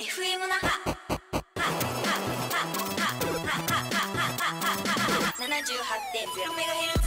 FM 那覇78.0メガヘル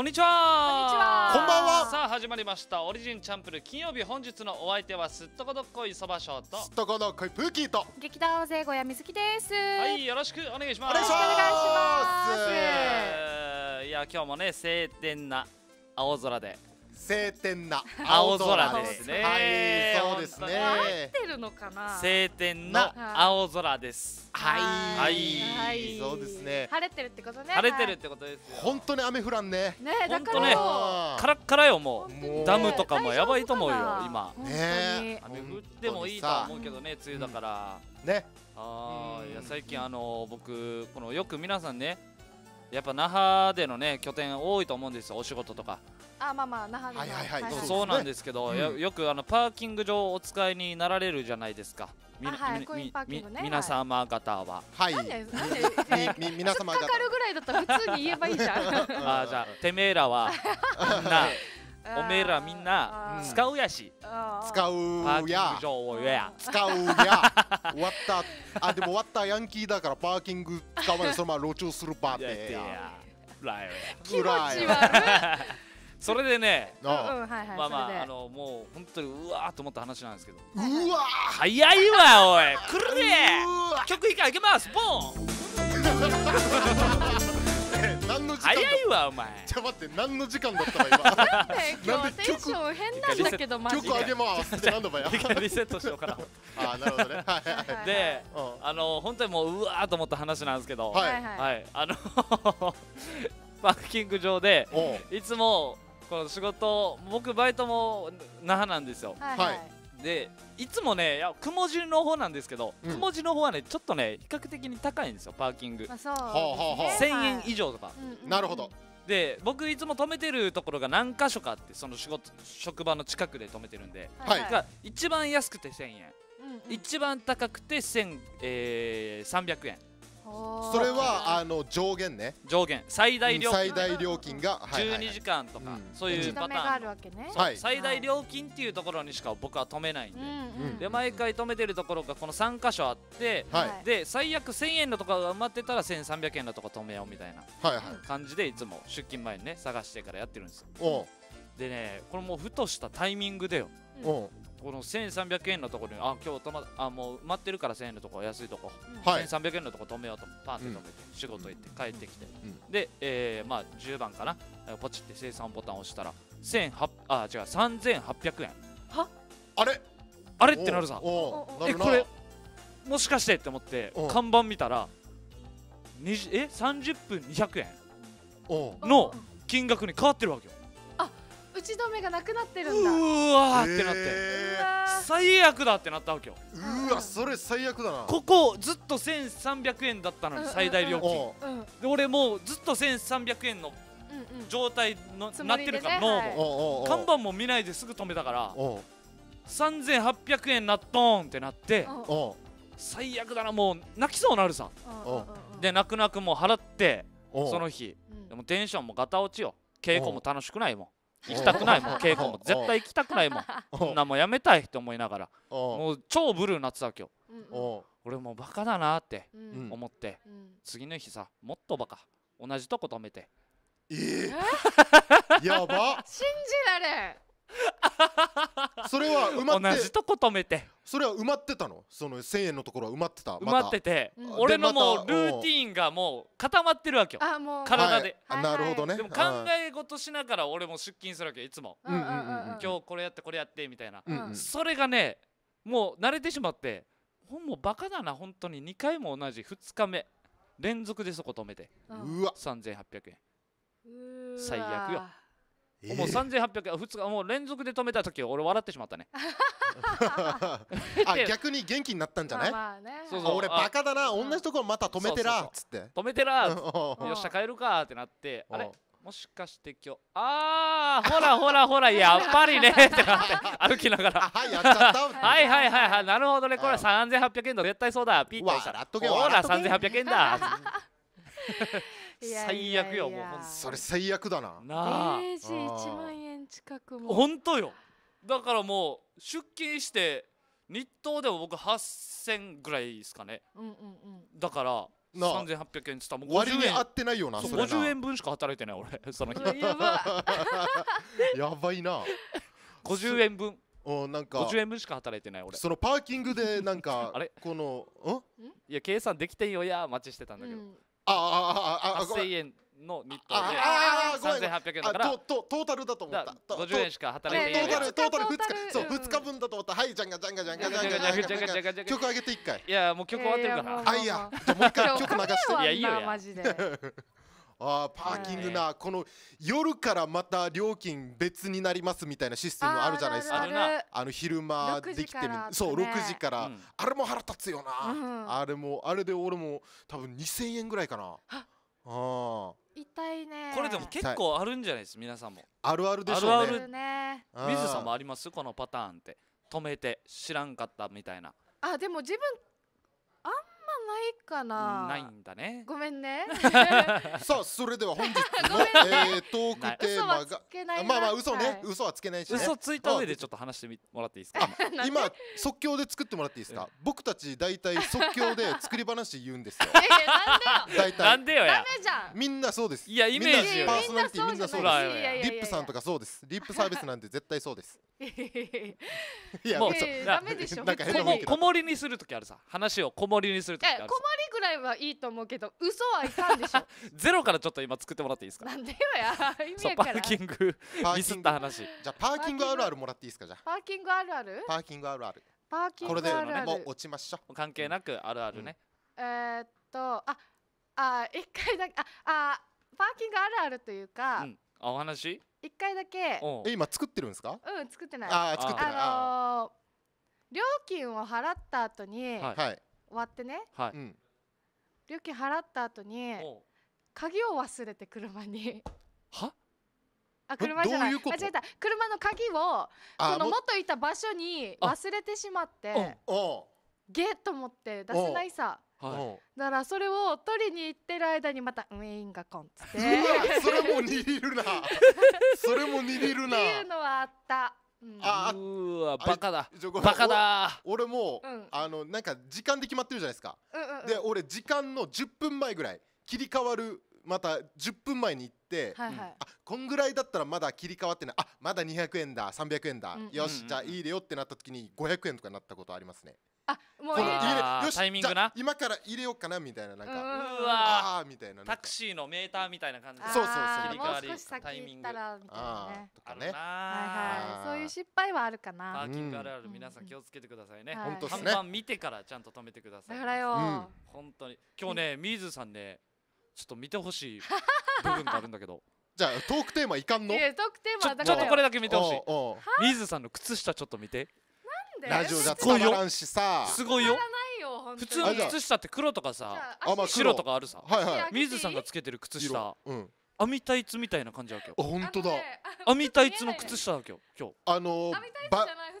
こんにちはこんばんはさあ始まりましたオリジンチャンプル金曜日本日のお相手はすっとこどっこいそばしょうとすっとこどっこいプーキーと劇団大勢小屋みずきですはいよろしくお願いしますよろしくお願いしますいや今日もね晴天な青空で晴天な青空ですね。はい、そうですね。合ってるのかな。晴天な青空です。はい、はい、そうですね。晴れてるってことね。晴れてるってことです。本当に雨降らんね。ね、だからね、カラッカラよもうダムとかもやばいと思うよ今。ね、雨降ってもいいと思うけどね、梅雨だから。ね。ああ、いや最近あの僕このよく皆さんね。やっぱ那覇でのね拠点多いと思うんですよお仕事とかあまあまあ那覇ではいはいはいそうなんですけど、よよくあのパーキング場お使いになられるじゃないですかあはいコインパーキングね皆様方ははいなんでなんでみ皆様方かかるぐらいだったら普通に言えばいいじゃん あじゃあてめえらは なおめえらみんな使うやし、使うや使うや終わったあでも終わったヤンキーだからパーキング使わないそのまま路上するパーティーや気持ち悪い それでね、うん、まあまあ、あのもう本当にうわーと思った話なんですけどうわー早いわおいくるね曲いかいけますボンの時間早いわお前じゃ待って何の時間だったの今なんで今日テンション変なんだけどマジで曲上げますってなんだやリセットしようかなあなるほどねはいはい、で、あの本当にもううわーと思った話なんですけどはいはいあの パーキング上でいつもこの仕事僕バイトも那覇なんですよはいでいつもねくもじの方なんですけど、くもじの方はねちょっとね比較的に高いんですよパーキング、1000円以上とか、なるほどで僕いつも止めてるところが何箇所かってその仕事職場の近くで止めてるんで、はい一番安くて1000円、うんうん、一番高くて1300円、それはあの上限ね上限最大料金最大料金が12時間とか、そういうパターン最大料金っていうところにしか僕は止めないんで,、で毎回止めてるところがこの3箇所あって、で最悪1000円のとかが埋まってたら1300円のとこ止めようみたいな感じでいつも出勤前にね探してからやってるんですよでねこれもうふとしたタイミングでよ、この1300円のところにあ今日まあもう埋まってるから1000円のところ安いとこ、うん、1300円のところ止めようとパンって止めて、うん、仕事行って帰ってきて、うん、で、えー、まあ10番かなポチって生産ボタンを押したら千8あ違う3800円はあれあれってなるさえこれもしかしてって思って看板見たらえ30分200円の金額に変わってるわけよ口止めがなくなってるんだうわーってなって、えー、最悪だってなったわけようわそれ最悪だなここずっと1300円だったのに最大料金、うんうん、で俺もうずっと1300円の状態の、うん、なってるから、ね、はい、看板も見ないですぐ止めたから3800円なっとんってなって最悪だなもう泣きそうなるさで泣く泣くもう払ってその日でもテンションもガタ落ちよ稽古も楽しくないもん行きたくないもん稽古も絶対行きたくないもんこんなもんやめたいって思いながらもう超ブルーになってたわけよ、俺もうバカだなって思って、次の日さもっとバカ同じとこ止めてええー、やば 信じられん それは埋まって同じとこ止めてそれは埋まってたのその1000円のところは埋まってた埋まってて、ま、俺のもうルーティンがもう固まってるわけよ体で、なるほどねでも考え事しながら俺も出勤するわけいつも、うんうん、今日これやってこれやってみたいな、うんうん、それがねもう慣れてしまってほんもバカだな本当に2回も同じ2日目連続でそこ止めてうわ3800円最悪よえー、もう3800円2日もう連続で止めた時俺笑ってしまったねあ逆に元気になったんじゃない、まあまあね、そうそう俺バカだな同じところまた止めてらっつって止めてらっ よっしゃ帰るかってなってあれもしかして今日ああほらほらほら やっぱりねってなって 歩きながらはいはいはいはいなるほどねこれ3800円だ絶対そうだピークしたらほら3800円だ最悪よもうそれ最悪だななあ、えー、1万円近くも本当よだからもう出勤して日当でも僕8000ぐらいですかね、うんうんうん、だから3800円っつったらもう割に合ってないよなそれな50円分しか働いてない俺 その日 やばいな50円分おなんか50円分しか働いてない俺そのパーキングでなんか あれこのんいや計算できてんよや待ちしてたんだけど、うんああああ8000円のニットで3800円だからトータルだと思った50円しか働いていないトータルトータル2日そう2日分だと思ったはいじゃんがじゃんがじゃんがじゃんがじゃんがじゃんがじゃんが曲上げて1回いやもう曲終わってるからあいやじゃもう一回曲流していやいいよマジであパーキングな、はい、この夜からまた料金別になりますみたいなシステムあるじゃないですかあの昼間できてみ、ね、そう6時から、うん、あれも腹立つよな、うん、あれもあれで俺も多分2000円ぐらいかな。あ痛いねこれでも結構あるんじゃないです皆さんもあるあるでしょうねあるあるね水さんもありますこのパターンって止めて知らんかったみたいなあでも自分ないかな。ないんだね。ごめんね。さあそれでは本日の、えー、トークテーマがまあまあ嘘ね、嘘はつけないし、ね、嘘ついた上でちょっと話してみもらっていいですか。今即興で作ってもらっていいですか。僕たち大体即興で作り話言うんですよ。なんでよ。大体。なんでよや。みんなそうです。いやイメージパーソナリティみんなそうです。リップさんとかそうです。リップサービスなんて絶対そうです。いやもうダメでしょ。なんか変な雰囲気。こもりにするときあるさ。話をこもりにするとき。困りぐらいはいいと思うけど嘘はいかんでしょ ゼロからちょっと今作ってもらっていいですかなんでよや意味やパーキングミスった話じゃあパーキングあるあるもらっていいですかじゃあパーキングあるあるパーキングあるあるパーキングあるあるこれでもう落ちましょう関係なくあるあるね、うん、えー、っとああ一回だけああパーキングあるあるというか、うん、あお話一回だけえ今作ってるんですかうん作ってないあ作ってないあのー、料金を払った後に、はい終わってね、はい料金払った後に鍵を忘れて車にはあ車じゃないどう違えた車の鍵をその元いた場所に忘れてしまってゲッと思って出せないさはい、だからそれを取りに行ってる間にまたウィーンがコンっつって それも握るなそれも握るなっていうのはあったあうわバカだバカだ俺も、うん、あのなんか時間で決まってるじゃないですか、うんうん、で俺時間の10分前ぐらい切り替わるまた10分前に行って、はいはい、あこんぐらいだったらまだ切り替わってないあまだ200円だ300円だ、うん、よし、じゃあいいでよってなった時に500円とかなったことありますねもう入れあよしタイミングな今から入れようかなみたいななんかうわあみたいなタクシーのメーターみたいな感じそうそうそう切り替わりもう少し先タイ行ったらみたいなねとかねはいはいそういう失敗はあるかパなーキングあるある皆さん気をつけてくださいね、本当っ看すね板見てからちゃんと止めてくださいだからよ、本当に今日ねミーズさんねちょっと見てほしい部分があるんだけど じゃあトークテーマいかんのいやトークテーマだちょかっらとこれだけ見てほしいおミズさんの靴下ちょっと見てラジオじゃ伝わらんしさすごいよ普通の靴下って黒とかさ白とかあるさ、はいはい、水さんがつけてる靴下、うん、網タイツみたいな感じだけよ本当だ網タイツの靴下だけよ今日あのー、網タイツじゃない普通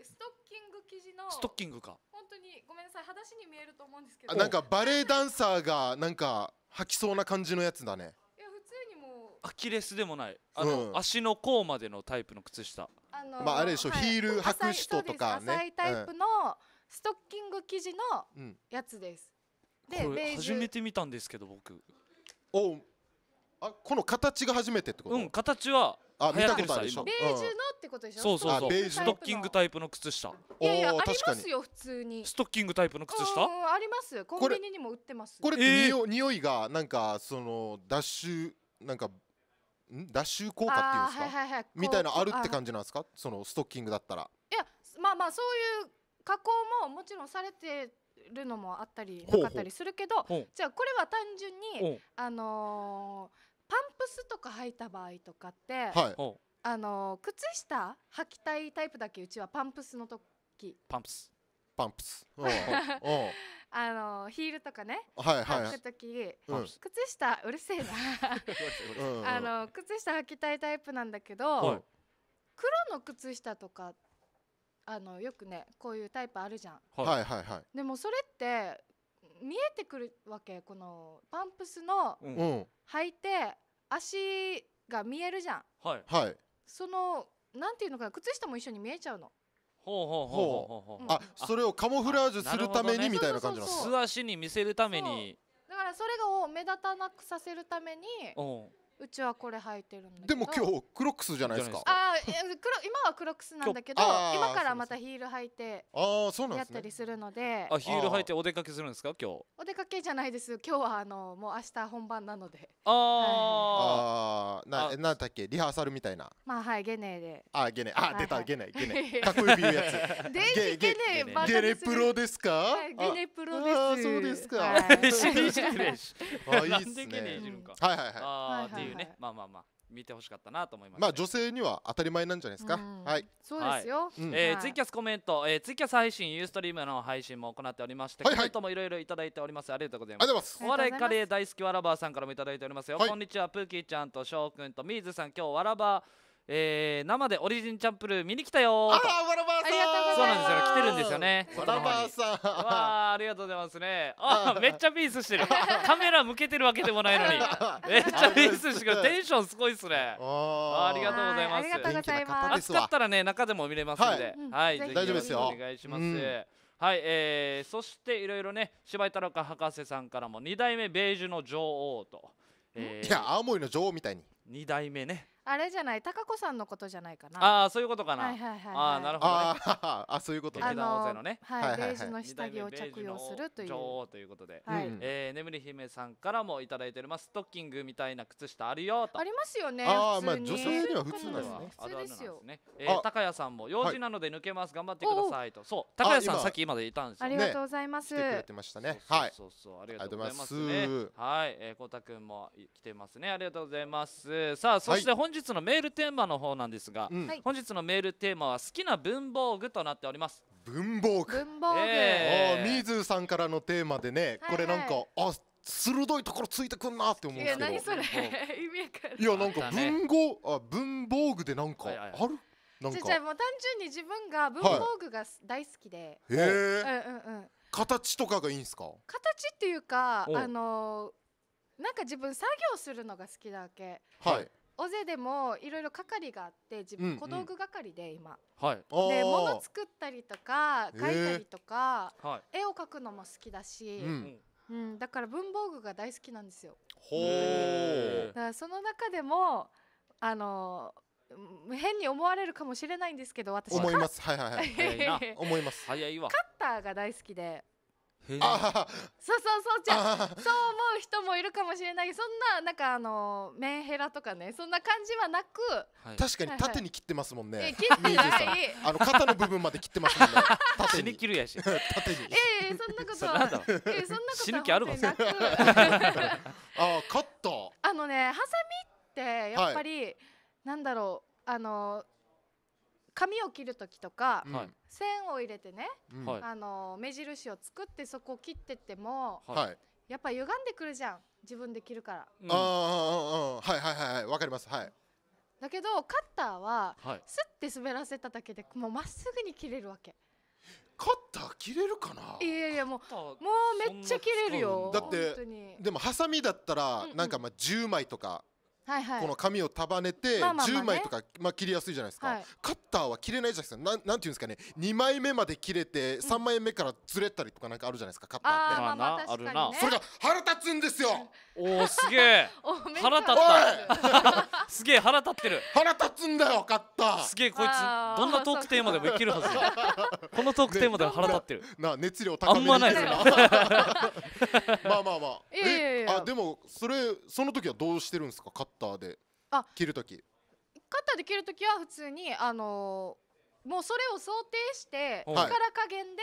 にストッキング生地のストッキングか本当にごめんなさい裸足に見えると思うんですけどなんかバレエダンサーがなんか履きそうな感じのやつだねアキレスでもないあの、うん足の甲までのタイプの靴下あのまああれでしょヒール履く人とかね浅いタイプのストッキング生地のやつです。でこベれージ初ュめて見たんですけど僕おあこの形が初めてってこと、うん形はあ見たことあるでしょベージュのってことでしょ。そうそうそうベージュストッキングタイプの靴下プいやいやありますよ普通に。ストッキングタイプの靴下うんあります。コンビニにも売ってます。これってえー匂いがなんかそのダッシュなんか脱臭効果っていうんですか、はいはいはい、みたいなあるって感じなんですかそのストッキングだったらいやまあまあそういう加工ももちろんされてるのもあったりなかったりするけどじゃあこれは単純にあのー、パンプスとか履いた場合とかって、はい、あのー、靴下履きたいタイプだけうちはパンプスの時パンプスパンプス あのヒールとかね、はいはい、履く時、うん、靴下うるせえなあの靴下履きたいタイプなんだけど、はい、黒の靴下とかあのよくねこういうタイプあるじゃん。はいはいはい、でもそれって見えてくるわけこのパンプスの履いて足が見えるじゃん。はい、はい、そのなんていうのかな靴下も一緒に見えちゃうの。ほうほほほうううあそれをカモフラージュするためにみたいな感じの素足に見せるためにだからそれが目立たなくさせるためにうちはこれ履いてるんだでも今日クロックスじゃないですかあクロ今はクロックスなんだけど今からまたヒール履いてあそうなんやったりするのであヒール履いてお出かけするんですか今日お出かけじゃないです今日はあのもう明日本番なのであ、はい、あななんだっけリハーサルみたいなまあはいゲネであゲネあ出たゲネゲネ かっこいく言うやつデイジゲゲネゲネプロですかゲネプロですあそうですかはり いいっすねはいはいはいいうね、まあまあまあ見てほしかったなと思います、ね、まあ女性には当たり前なんじゃないですか、うん、はいそうですよ、はい、えーはい、ツイキャスコメント、えー、ツイキャス配信ユーストリームの配信も行っておりまして、はいはい、コメントもいろいろいただいておりますありがとうございますお笑いカレー大好きわらばーさんからもいただいておりますよ、はい、こんにちはプーキーちゃんとしょうくんとミーズさん今日わらばえー、生でオリジンチャンプルー見に来たよあらわらばありがとうそうなんですよ来てるんですよねわらばさんわあありがとうございますねあめっちゃピースしてるカメラ向けてるわけでもないのにめっちゃピースしてるテンションすごいっすねありがとうございますありがとうございます暑かったらね中でも見れますんで、はい、はい、大丈夫ですよお願いします、うんはい、えー、そしていろいろね芝居太郎か博士さんからも2代目ベージュの女王と、えー、いや青森の女王みたいに2代目ねあれじゃない高子さんのことじゃないかなああそういうことかな、はいはいはいはい、ああなるほど、ね、ああそういうことねあの、ね、はい、はいベージュの下着を着用するという女王ということで、はい、えー、眠り姫さんからもいただいてるますストッキングみたいな靴下あるよとありますよねあまあ女性には普通なんですね普通ですよね、えー、高谷さんも用事なので抜けます、頑張ってくださいとそう高谷さんさっきまでいたんですよ、ね、ありがとうございます、ね、来てくれてましたねはいそうそうありがとうございますはい、えー、こうたくんも来てますねありがとうございますさあそして本日日のメールテーマの方なんですが、うん、本日のメールテーマは好きな文房具となっております文房具文房具、えー、みずさんからのテーマでね、これなんかあ鋭いところついてくんなって思うんですけどいや何それ意味わかいやなんか文豪あ文房具でなんかある、じゃじゃもう単純に自分が文房具が大好きで、はへえ、うんうん、形とかがいいんですか形っていうかあのー、なんか自分作業するのが好きだわけはい尾瀬でもいろいろ係があって自分小道具係で今、はいで物作ったりとか描いたりとか、絵を描くのも好きだし、うん、だから文房具が大好きなんですよ。ほだからその中でもあの変に思われるかもしれないんですけど私思いますはいはいはい 思います早いわカッターが大好きでそうそうそうじゃそう思う人もいるかもしれないそんななんかあのメンヘラとかねそんな感じはなく、はい、確かに縦に切ってますもんね、はい切ってないあの肩の部分まで切ってますもんね 縦に切るやし 縦にええー、そんなことはえー、そんなこと死ぬ気あるわ あカットあのねハサミってやっぱり、はい、なんだろうあのー紙を切る時とか、はい、線を入れてね、はい、あの目印を作ってそこを切ってっても、はい、やっぱ歪んでくるじゃん自分で切るから。うん、ああはいはいはいはいわかりますはい。だけどカッターは、はい、スッて滑らせただけでもうまっすぐに切れるわけ。カッター切れるかないやいやもうもうめっちゃ切れるよだってでもハサミだったら、なんかまあ10枚とかはいはい、この紙を束ねてまあまあまあね枚とか、まあ、切りやすいじゃないですか、はいカッターは切れないじゃないですかなんなんていうんですかね2枚目まで切れて3枚目からずれたりとかなんかあるじゃないですかカッターって、あーまあまあ確かにねなるなそれが腹立つんですよ おおすげえ 腹立った すげえ腹立ってる腹立つんだよ勝ったすげえこいつどんなトークテーマでもいけるはず このトークテーマでは腹立ってる、な熱量高めあんまないですまあまあまあえあでもそれその時はどうしてるんですかカッターで切る時カッターで切る時は普通にあのもうそれを想定して力加減で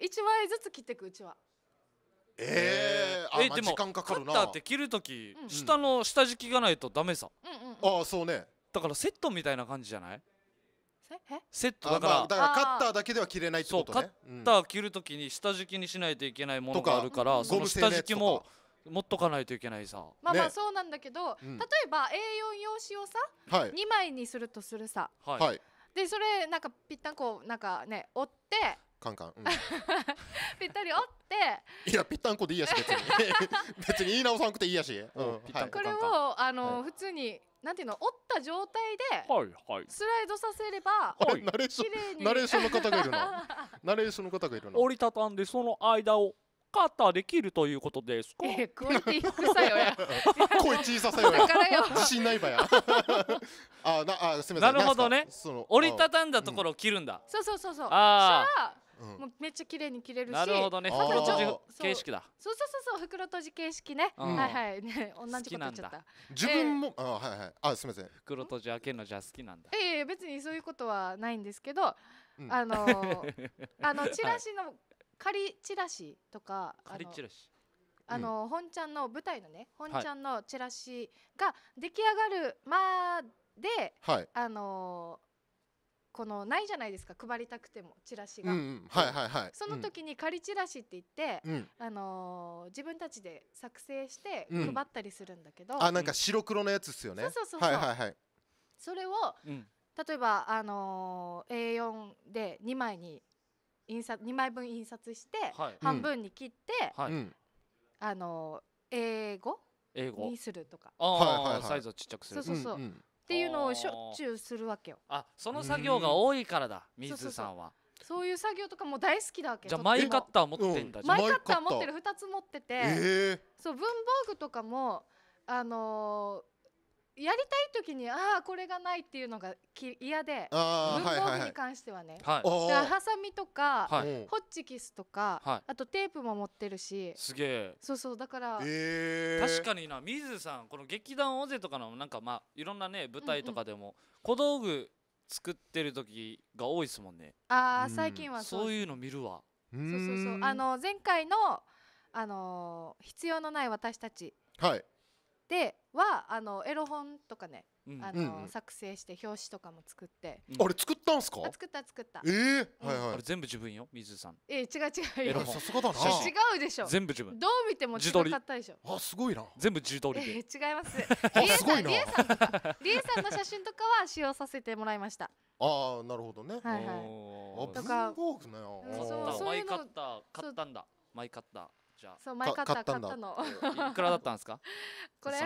一枚ずつ切っていくうちは。えー、えでも時間かかるなカッターって切るとき、うん、下の下敷きがないとダメさ、うんうん、ああそうねだからセットみたいな感じじゃないセットだから、まあ、だからカッターだけでは切れないってことねそうカッター切るときに下敷きにしないといけないものがあるからその下敷きも持っとかないといけないさまあまあそうなんだけど、ね、例えば A4 用紙をさ、は2枚にするとするさ、はい、でそれなんかぴったんこうなんかね折ってカンカン、うん、ぴったりおっていやぴったんこでいいやし別に 別に言い直さなくていいやし、うんはい、これをあの、はい、普通になんていうの折った状態でスライドさせれば、はいはい、ナレーションナレーションの方がいるな ナレーションの方がいるな折りたたんでその間をカッターできるということですか。えー、クオリテよ声小ささよ自信ないばや。あなあすみません。なるほどね。その折りたたんだところを切るんだ。うん、そうそうそうそう。ああ。もうめっちゃ綺麗に切れるしなるほどね袋閉じ形式だそうそうそうそう袋閉じ形式ね、うん、はいはいね 同じこと言っちゃった自分も、あはいはいあすみません袋閉じ開けるのじゃ好きなんだええい別にそういうことはないんですけど、うん、あのー、あのチラシの仮チラシとか仮チラシあの、うん、本ちゃんの舞台のね本ちゃんのチラシが出来上がるまで、はい、あのーこのないじゃないですか配りたくてもチラシが、うんうんはいはいはい、その時に仮チラシって言って、うん、あのー、自分たちで作成して配ったりするんだけど、うん、あなんか白黒のやつっすよね、うそうそうそうはいはいはいそれを、うん、例えばあのー、A4 で2枚に印刷2枚分印刷して、はい、半分に切って、はい、あのー、英語英語にするとか、はいはいはい、サイズをちっちゃくするそうそうそう、うんうんっていうのをしょっちゅうするわけよあその作業が多いからだ水さんはそういう作業とかも大好きだわけじゃあマイカッター持ってんだマイカッター持ってる2つ持ってて、そう文房具とかもあのやりたい時にああこれがないっていうのが嫌で文房具に関してはね、はい、ハサミとか、はい、ホッチキスとか、はい、あとテープも持ってるしすげえそうそうだから、えー、確かにな水さんこの劇団大勢とかのなんかまあいろんなね舞台とかでも、うんうん、小道具作ってる時が多いですもんねああ、最近はそういうの見るわそうそうそうあの前回のあのー、必要のない私たち」はいではあのエロ本とかね、うん、あの、うんうん、作成して表紙とかも作って、うん、あれ作ったんすか作った作ったええー、はいはい、あれ全部自分よ水さんえー、違う違うエロさすがだな違うでしょ全部自分どう見ても自違かったでしょあすごいな全部自撮りで、えー、違います リエさんリエさんとかリエさんの写真とかは使用させてもらいましたああなるほどねはいはいあ文房具なよ、そうそういうの買った買ったんだ前買ったじゃそう前買った買ったのいくらだったんですか これ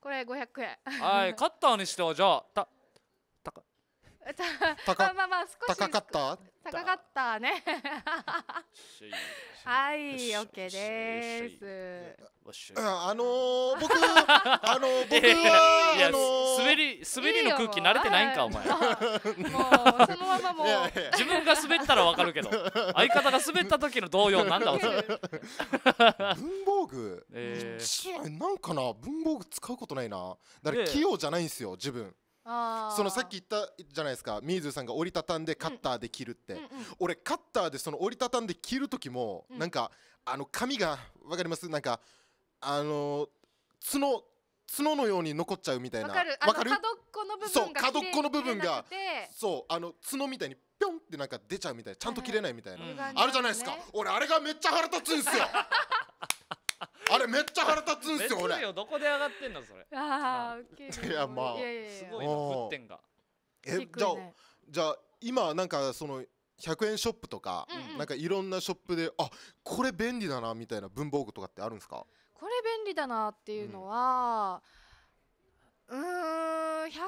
これ500円はい買ったにしてはじゃあた高まあまあ少し高かった高かったねはい OK ですあの僕あの僕は、あの滑り滑りの空気慣れてないんかお前もうそのままもう自分が滑ったらわかるけど相方が滑った時の動揺なんだ文房具、えー、なんかな文房具使うことないなだから器用じゃないんですよ自分そのさっき言ったじゃないですかみーずさんが折りたたんでカッターで切るって、うん俺カッターでその折りたたんで切る時も、うん、なんかあの紙がわかりますなんかあの角角のように残っちゃうみたいなわかる角っこの部分が角っこの部分がそうあの角みたいにピョンってなんか出ちゃうみたいちゃんと切れないみたいな、はいあるじゃないですか、ね、俺あれがめっちゃ腹立つんですよあれめっちゃ腹立つんすよ俺よどこで上がってんのそれああウケるいやまあいやいやいやすごいがえじゃあじゃ今なんかその100円ショップとか、なんかいろんなショップであこれ便利だなみたいな文房具とかってあるんですかこれ便利だなっていうのは、うん、う100均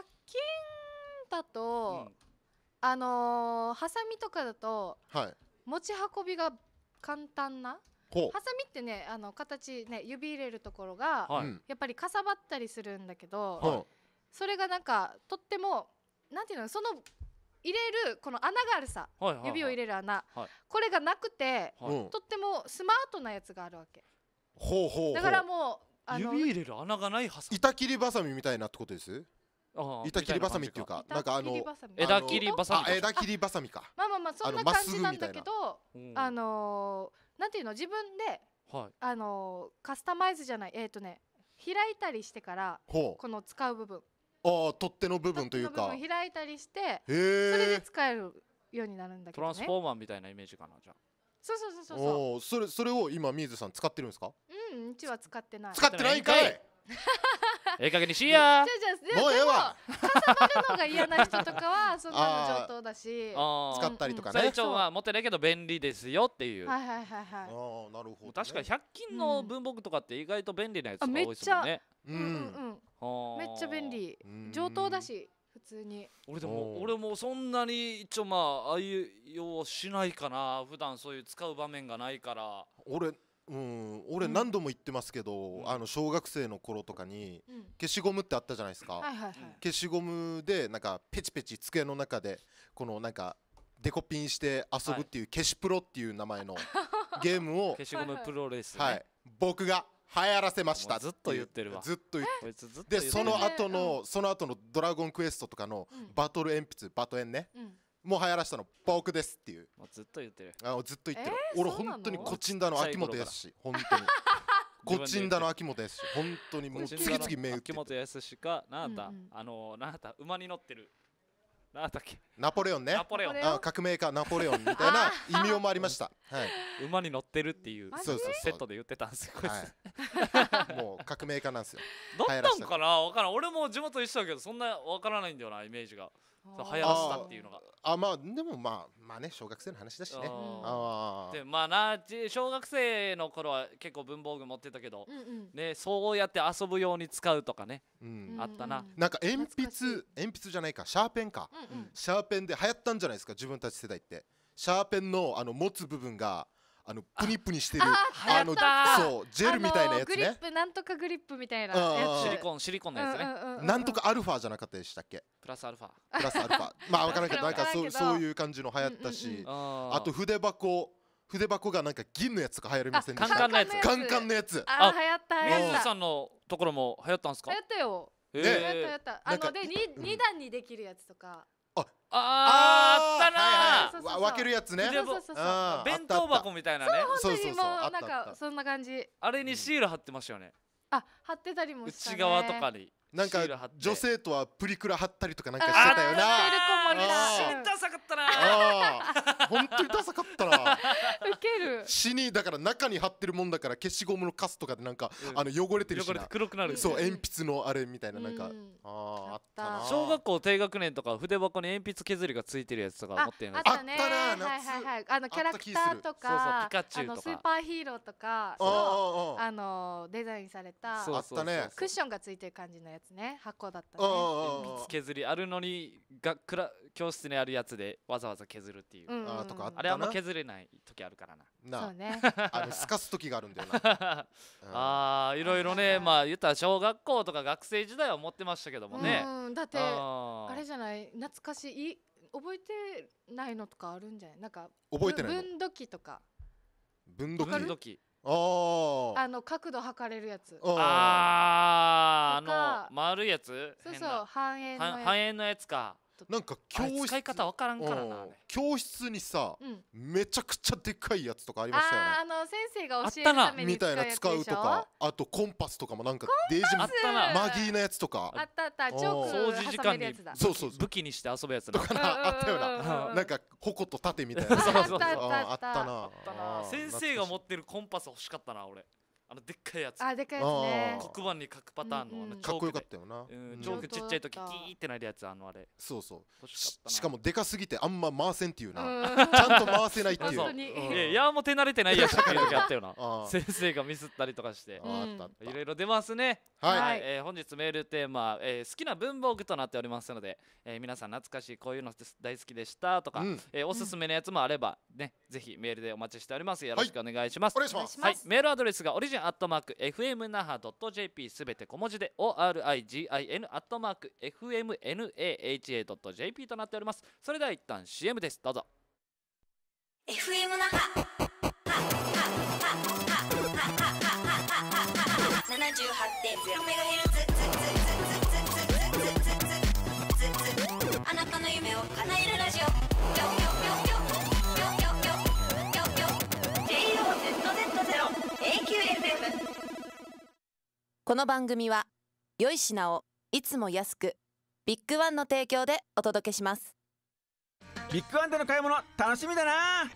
だと、あのー、ハサミとかだと、はい、持ち運びが簡単なハサミってねあの形ね指入れるところが、はい、やっぱりかさばったりするんだけど、はい、それがなんかとってもなんていうのその入れるこの穴があるさ、はいはいはい、指を入れる穴、はい、これがなくて、とってもスマートなやつがあるわけ。ほうほうだからもうあの指入れる穴がないハサミ板切りばさみみたいなってことです板切りばさみっていうかなんかあの枝切りばさみ枝切りばさみかまあまあまあそんな感じなんだけどあのーなんていうの自分で、はい、あのカスタマイズじゃないえっ、ー、とね開いたりしてからこの使う部分ああ取っ手の部分というか開いたりしてそれで使えるようになるんだけど、ね、トランスフォーマーみたいなイメージかなじゃあそうそうそうそうそれそれを今水さん使ってるんですかうんうちは使ってない使ってないかい ええ加減にしやじゃじゃもうええわかさばるのが嫌な人とかはそんなの上等だし使ったりとかね最長は持ってないけど便利ですよっていうはいはいはいはいああなるほど、確か百均の文房具とかって意外と便利なやつが多いですもんうんうんめっちゃ便利上等だし普通に俺でも俺もそんなに一応まあああいうようしないかな普段そういう使う場面がないから俺うん俺何度も言ってますけど、うん、あの小学生の頃とかに、消しゴムってあったじゃないですか、はいはいはい、消しゴムでなんかペチペチ机の中でこのなんかデコピンして遊ぶっていう、消しプロっていう名前の ゲームを消しゴムプロレス、僕が流行らせましたずっと言ってるわずっと言ってるでその後の、その後の「ドラゴンクエスト」とかのバトル鉛筆バトエンね、うんもう流行らしたの僕ですっていうずっと言ってるあずっと言ってる、えー、俺本当にコちんだの秋元康本当にこちんだの秋元康 本当にもう次々名打って秋元康かなあた、うんうん、あのなあた馬に乗ってるなあたけナポレオンねナポレオンあ革命家ナポレオンみたいな異名もありました、はい、馬に乗ってるっていうそうそうセットで言ってたんですよ、はい、もう革命家なんですよだ ったんかな分からん俺も地元一緒だけどそんな分からないんだよなイメージがそう流行らせたっていうのがあまあでもまあまあね小学生の話だしねあでまあな小学生の頃は結構文房具持ってたけど、うんうん、ね、そうやって遊ぶように使うとかね、うん、あったななんか鉛筆鉛筆じゃないかシャーペンか、うんうん、シャーペンで流行ったんじゃないですか自分たち世代ってシャーペンのあの持つ部分があのプニプニしてるあのそうジェルみたいなやつねグリップなんとかグリップみたいなやつ。シリコンシリコンのやつね、なんとかアルファじゃなかったでしたっけプラスアルファプラスアルファ まあ分からんけどなんかそうそういう感じの流行ったし、あと筆箱筆箱がなんか銀のやつが流行りませんでしたカンカンのやつカンのやつあ流行った流行ったさんのところも流行ったんですか流行ったよ流行った流行ったあので 2, 2段にできるやつとかあーあったな、はいはい、分けるやつね弁当箱みたいなねそうそうそうなんかそんな感じあれにシール貼ってましたよねあ貼ってたりもした、ね、内側とかになんか女性とはプリクラ貼ったりとかなんかしてたよな。ダサかったな。本当にダサかったな。ウケる。死にだから中に貼ってるもんだから消しゴムのカスとかでなんか、あの汚れてるしな。黒くなる。そう鉛筆のあれみたいななんか、あった小学校低学年とか筆箱に鉛筆削りがついてるやつとか持ってんあったね。はいはいはい。あのキャラクターとか、そうピカチュウスーパーヒーローとかあのデザインされたクッションがついてる感じのやつ。つね箱だったね鉛筆削りあるのにがくら教室にあるやつでわざわざ削るっていう、うんうん、あとかああれあんま削れない時あるからななそうねあれ透かす時があるんだよな、うん、あいろいろねまあ言ったら小学校とか学生時代は思ってましたけどもね、うん、だってあれじゃない懐かしい覚えてないのとかあるんじゃないなんか覚えてない分度器とか分度器あの角度測れるやつあああの丸いやつそうそう半円半円のやつかなんか教室使い方わからんからな、教室にさ、めちゃくちゃでかいやつとかありましたよねあの先生が教えるためにみたいな使うとかあとコンパスとかもなんかデージマギーのやつとかあったあったチョーク掃除時間にそうそう武器にして遊ぶやつとかなあったよななんか矛と盾みたいなあったな先生が持ってるコンパス欲しかったな俺あのでっかいやつあでかいやつね黒板に書くパターンの,、かっこよかったよな、うん、チョークちっちゃい時キーってなるやつあのあれそうそうしかもでかすぎてあんま回せんっていうなちゃんと回せないっていういやいやもう手慣れてないやつっていう時あったよな 先生がミスったりとかしていろいろ出ますねはい、え本日メールテーマ、え好きな文房具となっておりますので、え皆さん懐かしいこういうの大好きでしたとか、えおすすめのやつもあればね、ぜひメールでお待ちしておりますよろしくお願いします、お願いします、はい、メールアドレスがオリジンアットマーク FM 那覇 .jp すべて小文字で ORIGIN アットマーク FMNAHA.jp となっておりますそれでは一旦 CM ですどうぞ FM 那覇78.0メガヘルツこの番組は良い品をいつも安くビッグワンの提供でお届けしますビッグワンでの買い物楽しみだな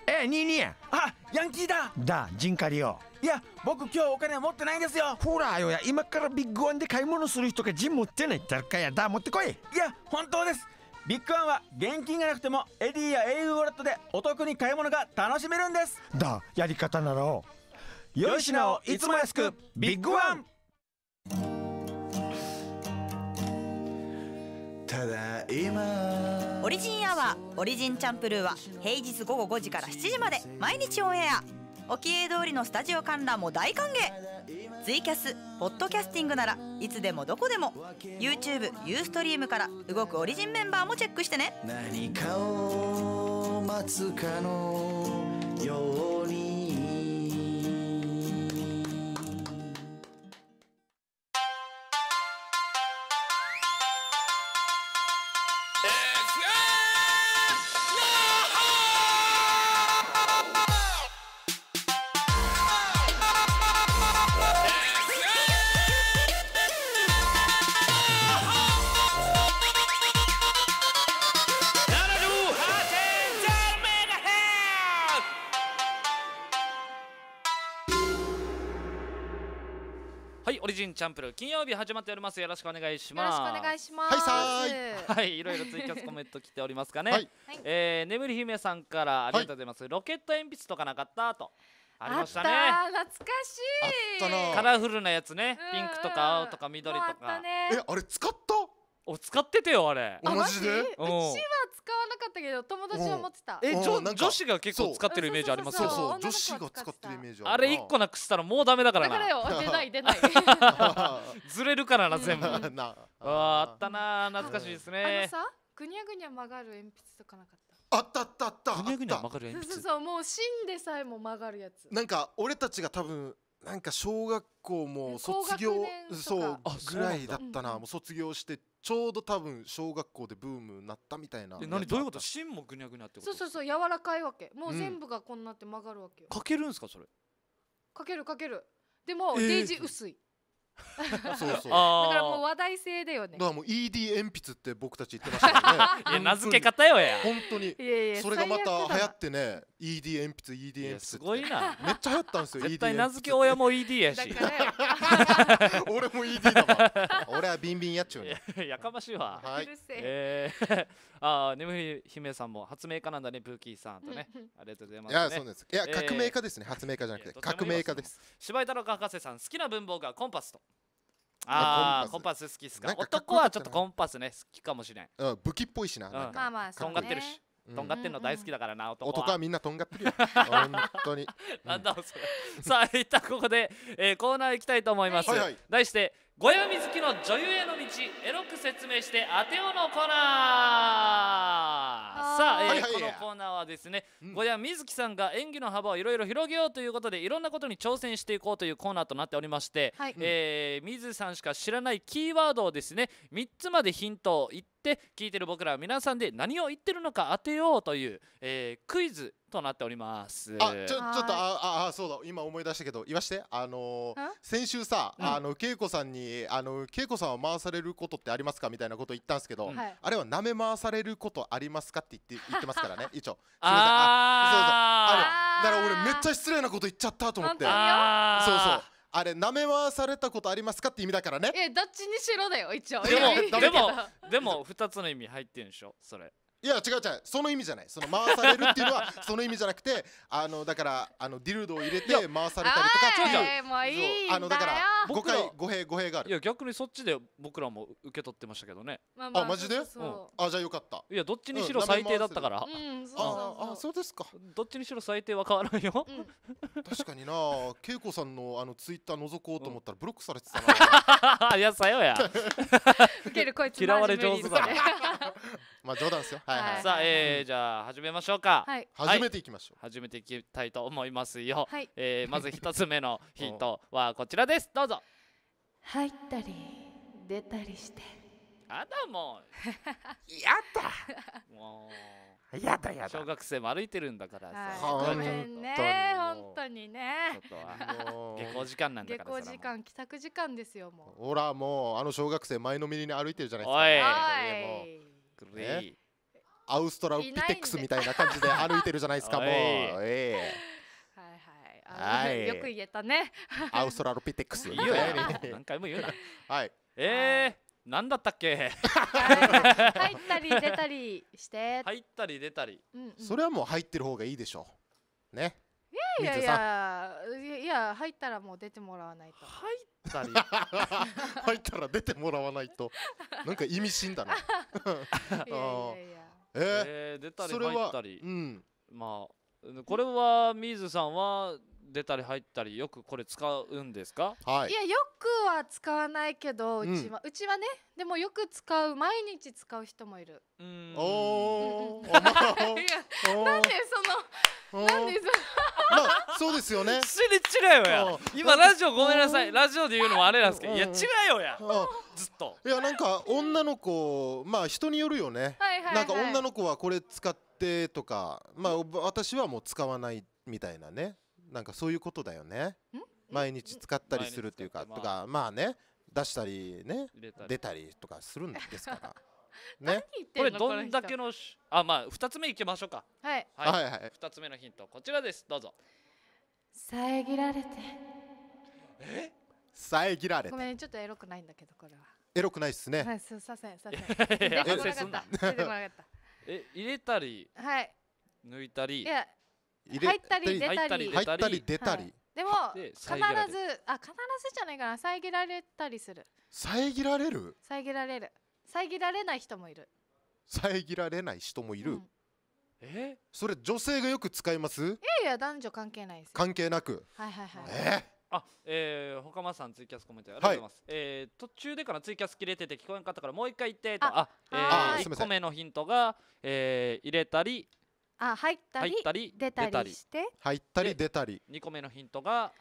ええニーニーあヤンキーだだジンカリオいや僕今日お金持ってないんですよほらよや今からビッグワンで買い物する人がジン持ってないだかやだ持ってこいいや本当ですビッグワンは現金がなくてもエディや au ウォレットでお得に買い物が楽しめるんですだやり方なら良い品をいつも安くビッグワンただ今オリジンアワーオリジンチャンプルーは平日午後5時から7時まで毎日オンエア沖江通りのスタジオ観覧も大歓迎ツイキャスポッドキャスティングならいつでもどこでも YouTube ユーストリームから動くオリジンメンバーもチェックしてね何かを待つかのようャンプル金曜日始まっておりますよろしくお願いしますよろしくお願いしますはい、い、ろいろツイキャスコメント来ておりますかね、はい、えー、眠り姫さんからありがとうございます、はい、ロケット鉛筆とかなかったとありましたね懐かしいカラフルなやつね、ピンクとか青とか緑とか、ね、えあれ使ったお使っててよあれあマジでうちは使わなかったけど友達は持ってたえ女子が結構使ってるイメージありますそ女子が使ってるイメージあれ一個なくしたらもうダメだからなだからよ出ない出ない ずれるからな全部、うああったな懐かしいですねあのさぐにゃぐにゃ曲がる鉛筆とかなかったあったあったあったぐにゃぐにゃ曲がる鉛筆そうそうそうもう芯でさえも曲がるやつなんか俺たちが多分なんか小学校も卒業そうぐらいだったなもう卒業してちょうど多分小学校でブームになったみたいなえ何どういうこと芯もぐにゃぐにゃってことそうそうそう柔らかいわけもう全部がこんなって曲がるわけよ、かけるんですかそれかけるかけるでも、デージ薄いそうそう だからもう話題性だよねだからもう ED 鉛筆って僕たち言ってましたよね いや名付け方よや本当にそれがまた流行ってね ED 鉛筆 ED 鉛筆すごいなめっちゃ流行ったんですよ絶対名付け親も ED やし俺も ED だわ俺はビンビンやっちゅうやかましいわ、はい、えー、あ眠ひ姫さんも発明家なんだねブーキーさんとねありがとうございます、いやそうですいや、革命家ですね発明家じゃなくて革命家です芝居太郎博士さん好きな文房具はコンパスとああコンパス好きっすか男はちょっとコンパスね好きかもしれん、うん、武器っぽいしなうん、まあまあとんがってるしとんがってんの大好きだからな、男は男はみんなとんがってるよ 本当に、なんだろうそれさあ一旦ここで、えー、コーナー行きたいと思います、はいはい題して小闇好きの女優への道エロく説明して当てようのコーナーーさあ、えーはいはいこのコーナーはですね、うん小闇瑞希さんが演技の幅をいろいろ広げようということでいろんなことに挑戦していこうというコーナーとなっておりまして、はいえー、水さんしか知らないキーワードをですね3つまでヒントを言っって聞いてる僕ら皆さんで何を言ってるのか当てようという、えー、クイズとなっておりますあちょちょっとああそうだ今思い出したけど言わしてあのー、先週さ、あの恵子さんにあの恵子さんは回されることってありますかみたいなこと言ったんですけど、うん、あれは舐め回されることありますかって言って 言ってますからね一応すみあそうそうあだから俺めっちゃ失礼なこと言っちゃったと思ってそうそうあれ舐め回されたことありますかって意味だからねえどっちにしろだよ一応でもでもでも2つの意味入ってるんでしょそれいや違う違うその意味じゃないその回されるっていうのは その意味じゃなくてあのだからあのディルドを入れて回されたりとかっていうもういいあのだから誤解語弊語弊があるいや逆にそっちで僕らも受け取ってましたけどね、あ、マジで、うあじゃあよかったいやどっちにしろ最低だったから、うん、そうあそうですかどっちにしろ最低は変わらんよ、確かにな恵子さんのあのツイッター覗こうと思ったらブロックされてたな、いやさよや受けるこいつ嫌われ上手だねまあ冗談ですよはいはいはい、さあ、えー、じゃあ始めましょうか、はい、始めていきましょう始めていきたいと思いますよ、はい、えー、まず一つ目のヒント はこちらですどうぞ入ったり出たりしてあだもう やたもうやだやだ小学生も歩いてるんだからさ、はい、ごめんね本当にねちょっと下校時間なんだから下校時間帰宅時間ですよもうほらもうあの小学生前のめりに歩いてるじゃないですかおいおい、ね、アウストラウピテックスみたいな感じで歩いてるじゃないですか もう。はいはい、はい、よく言えたね アウストラロピテックスいいよ何回も言うなはいえー何だったっけ 入ったり出たりして入ったり出たり、うんうん、それはもう入ってる方がいいでしょうねいやいやいやいや入ったらもう出てもらわないと入ったり入ったら出てもらわないとなんか意味深だないやいやいやえー、えー、出たり入ったり、うん、まあこれは水さんは出たり入ったりよくこれ使うんですか、はい、いやよくは使わないけどうちは、うん、うちはねでもよく使う毎日使う人もいるうんおお、うん、なんでそのなでまあ、そうですよね。違うよ今ラジオごめんなさい。ラジオで言うのもあれなんですけど、いや違うよや。ずっと。いやなんか女の子、まあ人によるよね。なんか女の子はこれ使ってとか、まあ私はもう使わないみたいなね。なんかそういうことだよね。毎日使ったりするっていうか、とかまあね出したりね出たりとかするんですから。ね、これどんだけのあまあ2つ目いきましょうかはい、はい、はい、2つ目のヒントこちらですどうぞ遮られてえ遮られごめんちょっとエロくないんだけどこれはエロくないっすねはいすさせせん出てこなか出てこなかったえ 入れたりはい抜いたりいや入ったり出たり入ったり出たり、でも必ずあ必ずじゃないかな遮られたりする遮られる遮られる遮られない人もいる遮られない人もいる、うんえそれ女性がよく使いますいやいや男女関係ないです関係なくはいはいはいえあ、えー、ほかまさんツイキャスコメントありがとうございます、はい、えー、途中でからツイキャス切れてて聞こえなかったからもう一回言ってとああ、えー、1個目のヒントが、えー、入れたりあ入ったり入ったり出たりして入ったり出たり2個目のヒントが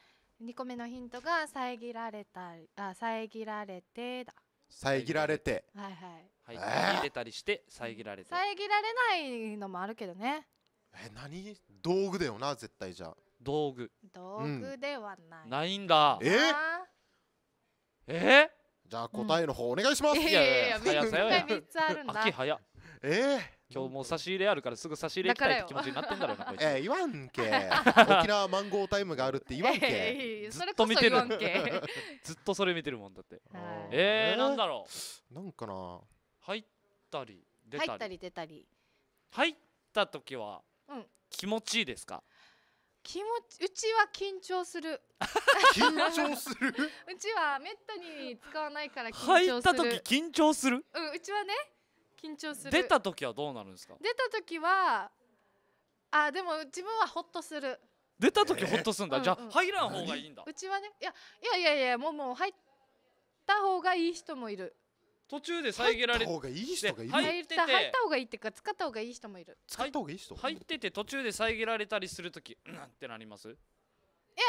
2個目のヒントが遮られたりあ遮られてだ遮られてはいはいはい、えー、入れたりして遮られて遮られないのもあるけどねえ何道具だよな絶対じゃ道具道具ではない、ないんだええー、じゃあ答えの方お願いします、いやいやいや3つあるんだ秋早ええ今日も差し入れあるからすぐ差し入れ行きたいって気持ちになってんだろうなこいつ、えー、言わんけ 沖縄マンゴータイムがあるって言わんけ、えー、ずっと見てる ずっとそれ見てるもんだってえー、えー、なんだろうなんかな入ったり出たり入ったり出たり入った時は気持ちいいですか、気持ちうちは緊張する 緊張するうちはめったに使わないから緊張する入った時緊張するうんうちはね緊張する出た時はどうなるんですか出た時はあでも自分はホッとする出た時ホッとするんだ、えー、じゃあ入らん方がいいんだうちはねいやいやいやいやもうもう入った方がいい人もいる途中で遮られて入った方がいいっていうか使った方がいい人もいる使った方がいい人入ってて途中で遮られたりする時うんってなりますい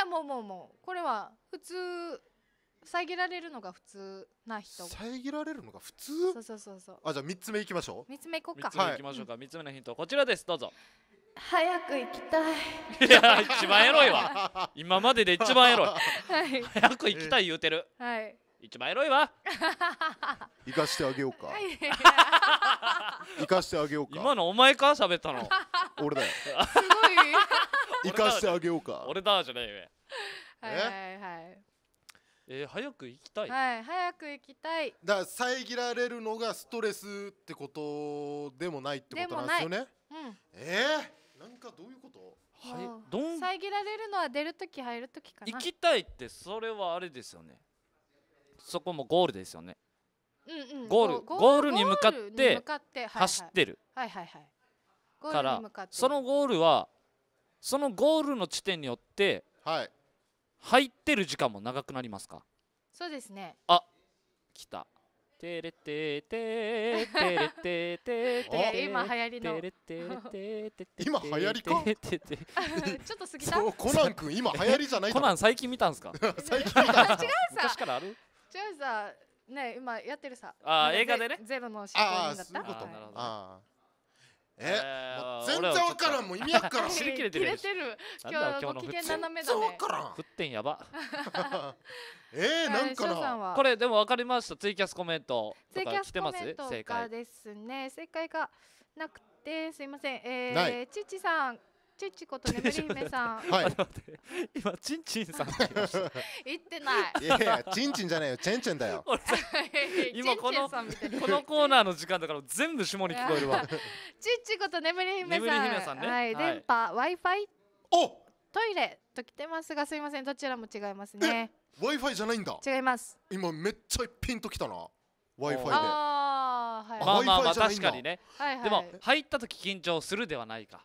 やもうもうもうこれは普通遮られるのが普通な人遮られるのが普通そうそうそうそうあじゃあ3つ目いきましょう3つ目いこうか3つ目いきましょうか、はい、3つ目のヒントこちらですどうぞ早く行きたいいや一番エロいわ 今までで一番エロい、はい、早く行きたい言うてる、はい一番エロいわ 行かしてあげようか行かしてあげようか今のお前か喋ったの俺だよすごい 行かしてあげようか俺だじゃないよはいはいはいえー、早く行きたいはい早く行きたいだから遮られるのがストレスってことでもないってことなんですよねうんえー、なんかどういうことはいどん遮られるのは出るとき入るときかな行きたいってそれはあれですよねそこもゴールですよねうんうんゴールゴールに向かって走ってるはいはいはいからそのゴールはそのゴールの地点によってはい入ってる時間も長くなりますかそうですねあ来たテレテテテレテテテ今流行りの今流行りかちょっと過ぎたコナン君今流行りじゃないコナン最近見たんですか最近見た違うさ昔からある違うさね今やってるさあ映画でねゼロの執行人だったああえ、えー、全然わからんもう意味わからん知り 切れてる今日の機嫌斜めだね振ってんやば えー、なんかなこれでもわかりましたツイキャスコメントツイキャスコメントがですね正解がなくてすいませんえー、ちちさんチンチこと眠り姫さん。はい。今チンチンさん言いってない。いやいやチンチンじゃないよチェンチェンだよ。今このこのコーナーの時間だから全部下に聞こえるわ。チンチこと眠り姫さん。はい。電波 Wi-Fi。お。トイレと来てますがすいませんどちらも違いますね。Wi-Fi じゃないんだ。違います。今めっちゃピンときたな。Wi-Fi で。ああはい。まあまあ確かにね。でも入った時緊張するではないか。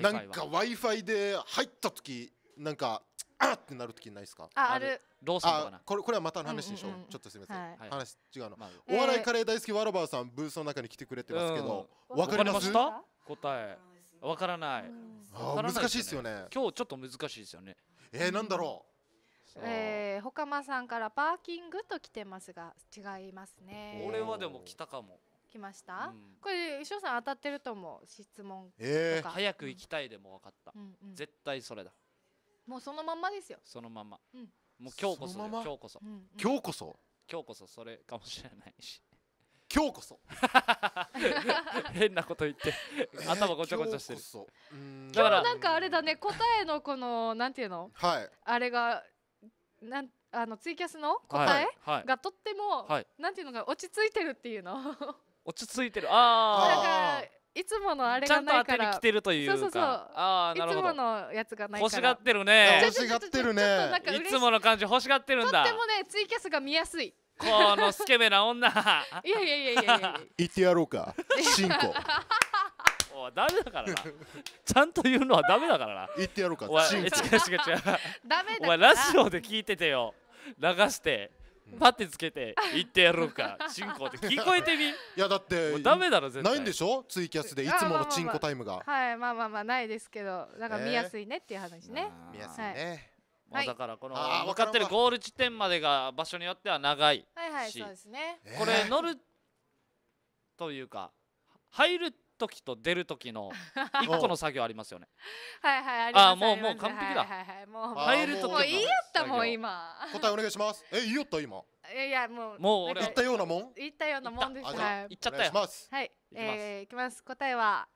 なんか w i f i で入った時なんかあってなる時ないですかああるローソンかなこれこれはまたの話でしょ、うんうんうん、ちょっとすみません、はい、話違うの、まあ、お笑いカレー大好きわらばさんブースの中に来てくれてますけど、うん、分かりました答えわからない,、あ難しいですよね、今日ちょっと難しいですよねえー、なんだろう、うん、えー、ほかまさんからパーキングと来てますが違いますね俺はでも来たかも来ました、うん、これ石尾さん当たってると思う質問ええー、早く行きたいでも分かった、うん絶対それだもうそのまんまですよそのまんま、うん、もう今日こそ、まま、今日こそ、うんうん、今日こそ今日こそそれかもしれないし今日こそ 変なこと言って頭ごちゃごちゃしてる、えー、だからなんかあれだね答えのこのなんていうの、はい、あれがなんあのツイキャスの答え、はいがとっても、はい、なんていうのが落ち着いてるっていうの落ち着いてるああいつものあれがないからちゃんと当てに来てるというかそうそうそうあなるほどいつものやつがないから欲しがってるね欲しがってるねいつもの感じ欲しがってるんだとってもねツイキャスが見やすいこのスケベな女 いやいやいやいや言ってやろうか進行 おダメだからなちゃんと言うのはダメだからな言ってやろうかお違う違う違う ダメだお前ラジオで聞いててよ流してパッてつけて行ってやろうかチンコって聞こえてみいやだってもうダメだろ全然ないんでしょツイキャスでいつものチンコタイムがはいまあまあまあないですけどなんか見やすいねっていう話ね、見やすいね、まあ、だからこの分かってるゴール地点までが場所によっては長いし、はいはいそうですねこれ乗るというか入る時と出る時の 一個の作業ありますよね。はいはいあります。あもうもう完璧だ。はいはい、もう入る時もういいやったもん今。答えお願いします。えいいよった今。いやいやもうもう俺言ったようなもん。言ったようなもんです。はい。言っちゃったよ。はい。えいきます。答えは。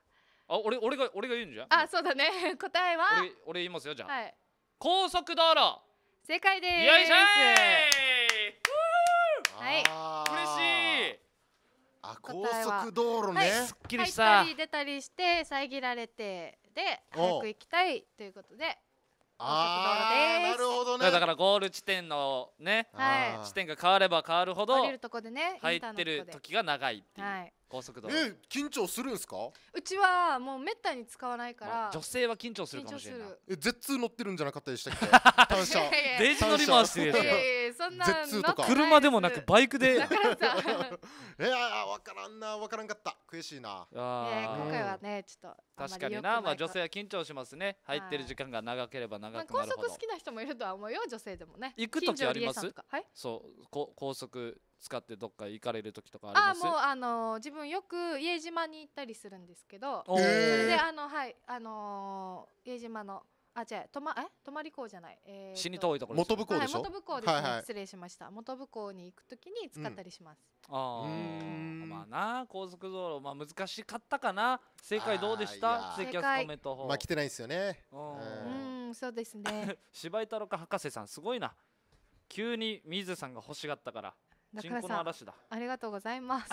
あ俺俺が俺が言うんじゃん。あそうだね。答えは。俺俺言いますよじゃあ。はい。高速道路。正解です。よいしょはい。嬉しあ高速道路ね、はい、すっきりした入ったり出たりして遮られてで早く行きたいということであなるほどねだからゴール地点のね、地点が変われば変わるほどるとこでね入ってる時が長いっていう、はい高速道路え緊張するんですかうちはもうめったに使わないから、まあ、女性は緊張するかもしれないえ絶痛乗ってるんじゃなかったでしたっけ 単車デジ乗り回してるやつそんな Z2 とか車でもなくバイクでだからさいやわからんなわからんかった悔しいなえね、今回はねちょっと確かになまあ女性は緊張しますね入ってる時間が長ければ長くなるほど、まあ、高速好きな人もいるとは思うよ女性でもね行く時ありますはいそうこ高速使ってどっか行かれる時とかああもうあのー、自分よく家島に行ったりするんですけど、それであのはいあのー、家島のあ違うとまえ泊まり港じゃない、えー、死に遠いところ元部港でしょ、はい、元部港です、ねはいはい、失礼しました元部港に行く時に使ったりします、うん、あまあな高速道路まあ難しかったかな正解どうでしたツイキャスコメントまあ来てないですよねうんそうですね柴井 太郎か博士さんすごいな急に水さんが欲しがったからだからさありがとうございます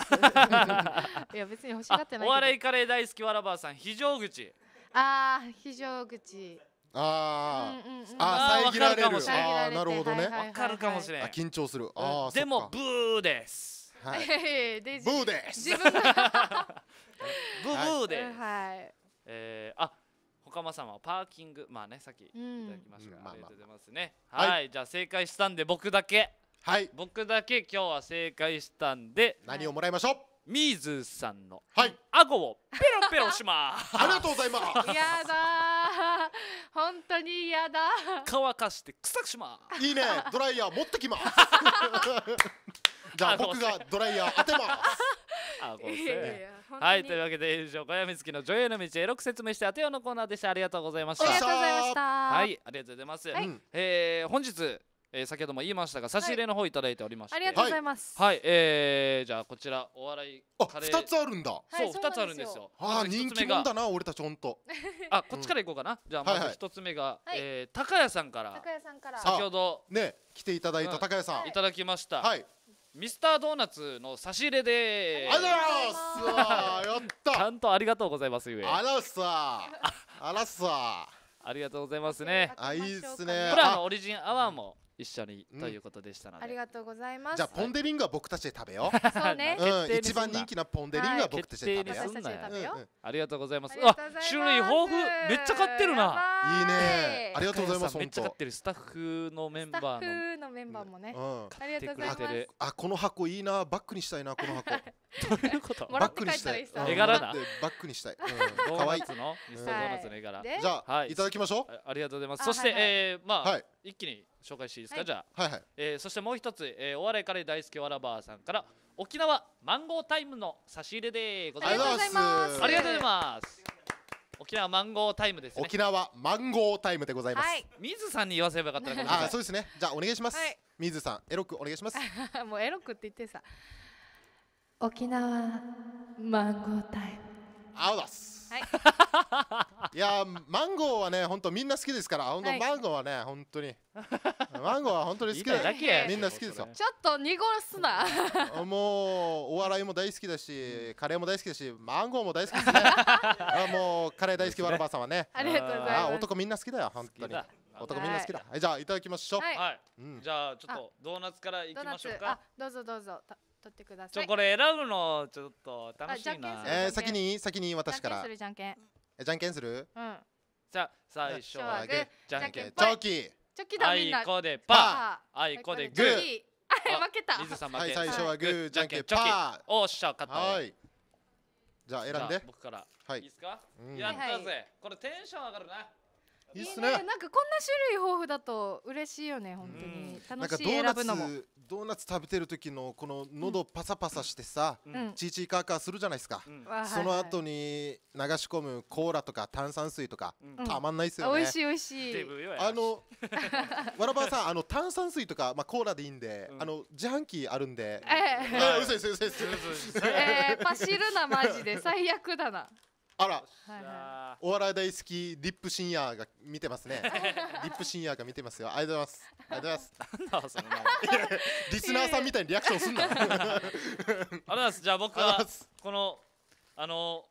いや別に欲しがってないお笑いカレー大好きわらばさん非常口ああ非常口あ、うんうん、あ遮られるなるほどねわ、かるかもしれ緊張するあでもブーですはいブーですブーブーです、はい、えー、あ岡間様はパーキングまあねさっきいただきましたが、うん、ありがとうございますね、まあまあ、はい、じゃあ正解したんで僕だけはい僕だけ今日は正解したんで何をもらいましょうミーズさんのはい顎をペロペロします ありがとうございますいやだ本当に嫌だ乾かして臭くしますいいねドライヤー持ってきます じゃあ僕がドライヤー当てます いやいはいというわけで以上小山月の女優の道へく説明して当てようのコーナーでしたありがとうございましたありがとうございましたはいありがとうございます、はい、えー、本日えー、先ほども言いましたが差し入れの方いただいておりまして、はい、ありがとうございますはい、はい、えー、じゃあこちらお笑いカレー2つあるんだそう2つあるんですよあ人気もんだな俺たちほんとあこっちからいこうかな、うん、じゃあまず1つ目が、はい、えー、高谷さんから高谷さんから先ほどね来ていただいた高谷さん、うん、いただきましたはいミスタードーナツの差し入れでありがとうございますやったちゃんとありがとうございますゆえあらっさあらっさありがとうございますねあいいっすねこれはオリジンアワーも、うん一緒にということでしたので、ありがとうございますじゃあポン・デ・リングは僕たちで食べようそうね、うん、一番人気なポン・デ・リングは僕たちで食べよう、うんうありがとうございますあ種類豊富めっちゃ買ってるないいねありがとうございますめっちゃ買ってるスタッフのメンバーのスタッフのメンバーもね、うん、買ってくれてるあこの箱いいなバックにしたいなこの箱どういうことバックにしたい絵柄なバックにしたい可愛いのミスドーナツの絵柄じゃあいただきましょうありがとうございますそしてえまあ一気に紹介していいですか、はい、じゃあ、はいはい、えー、そしてもう一つ、えー、お笑いカレー大好きわらばーさんから沖縄マンゴータイムの差し入れでございますありがとうございます沖縄マンゴータイムです、ね、沖縄マンゴータイムでございます、はい、水さんに言わせればよかったあそうですねじゃあお願いします、はい、水さんエロくお願いします もうエロくって言ってさ沖縄マンゴータイムあおだす。はい、いやマンゴーはね本当みんな好きですから、本当、マンゴーはね本当に マンゴーは本当に好きだ。だけみんな好きですよ。ちょっと濁すな。もうお笑いも大好きだし、カレーも大好きだし、マンゴーも大好きですね。あもうカレー大好きわらばさんはね。ありがとうございます。男みんな好きだよ本当に。男みんな好きだ。はい、じゃあいただきましょう。はい。うん、じゃあちょっとドーナツからいきましょうか。どうぞどうぞ。取ってくださいちょこれ選ぶのちょっと楽しいなえー、先に先に私からじゃんけんえじゃんけんするうんじゃ最初はグーじゃんけんチョキチョキだみんなあいこでパーあいこでグーあ負けた水さん負け、はい、最初はグーじゃんけんパーおっしゃ勝ったはいじゃあ選んで僕から、はい、いいですか、やったぜ、これテンション上がるないいっすねなんかこんな種類豊富だと嬉しいよね本当に楽しい選ぶのもドーナツ食べてる時のこの喉パサパサしてさ、うん、チーチーカーカーするじゃないですか、うん、その後に流し込むコーラとか炭酸水とか、うん、たまんないっすよね美味しい美味しいあの わらばさんあの炭酸水とかまあコーラでいいんで、あの自販機あるんで、ええ、パシ嘘な嘘嘘で、最悪だな。あら、はいはい、お笑い大好きリップシンヤーが見てますね。リ ップシンヤーが見てますよ。ありがとうございます。ありがとうございます。なんだリスナーさんみたいにリアクションすんな。ありがとうございます。じゃあ僕はこのあの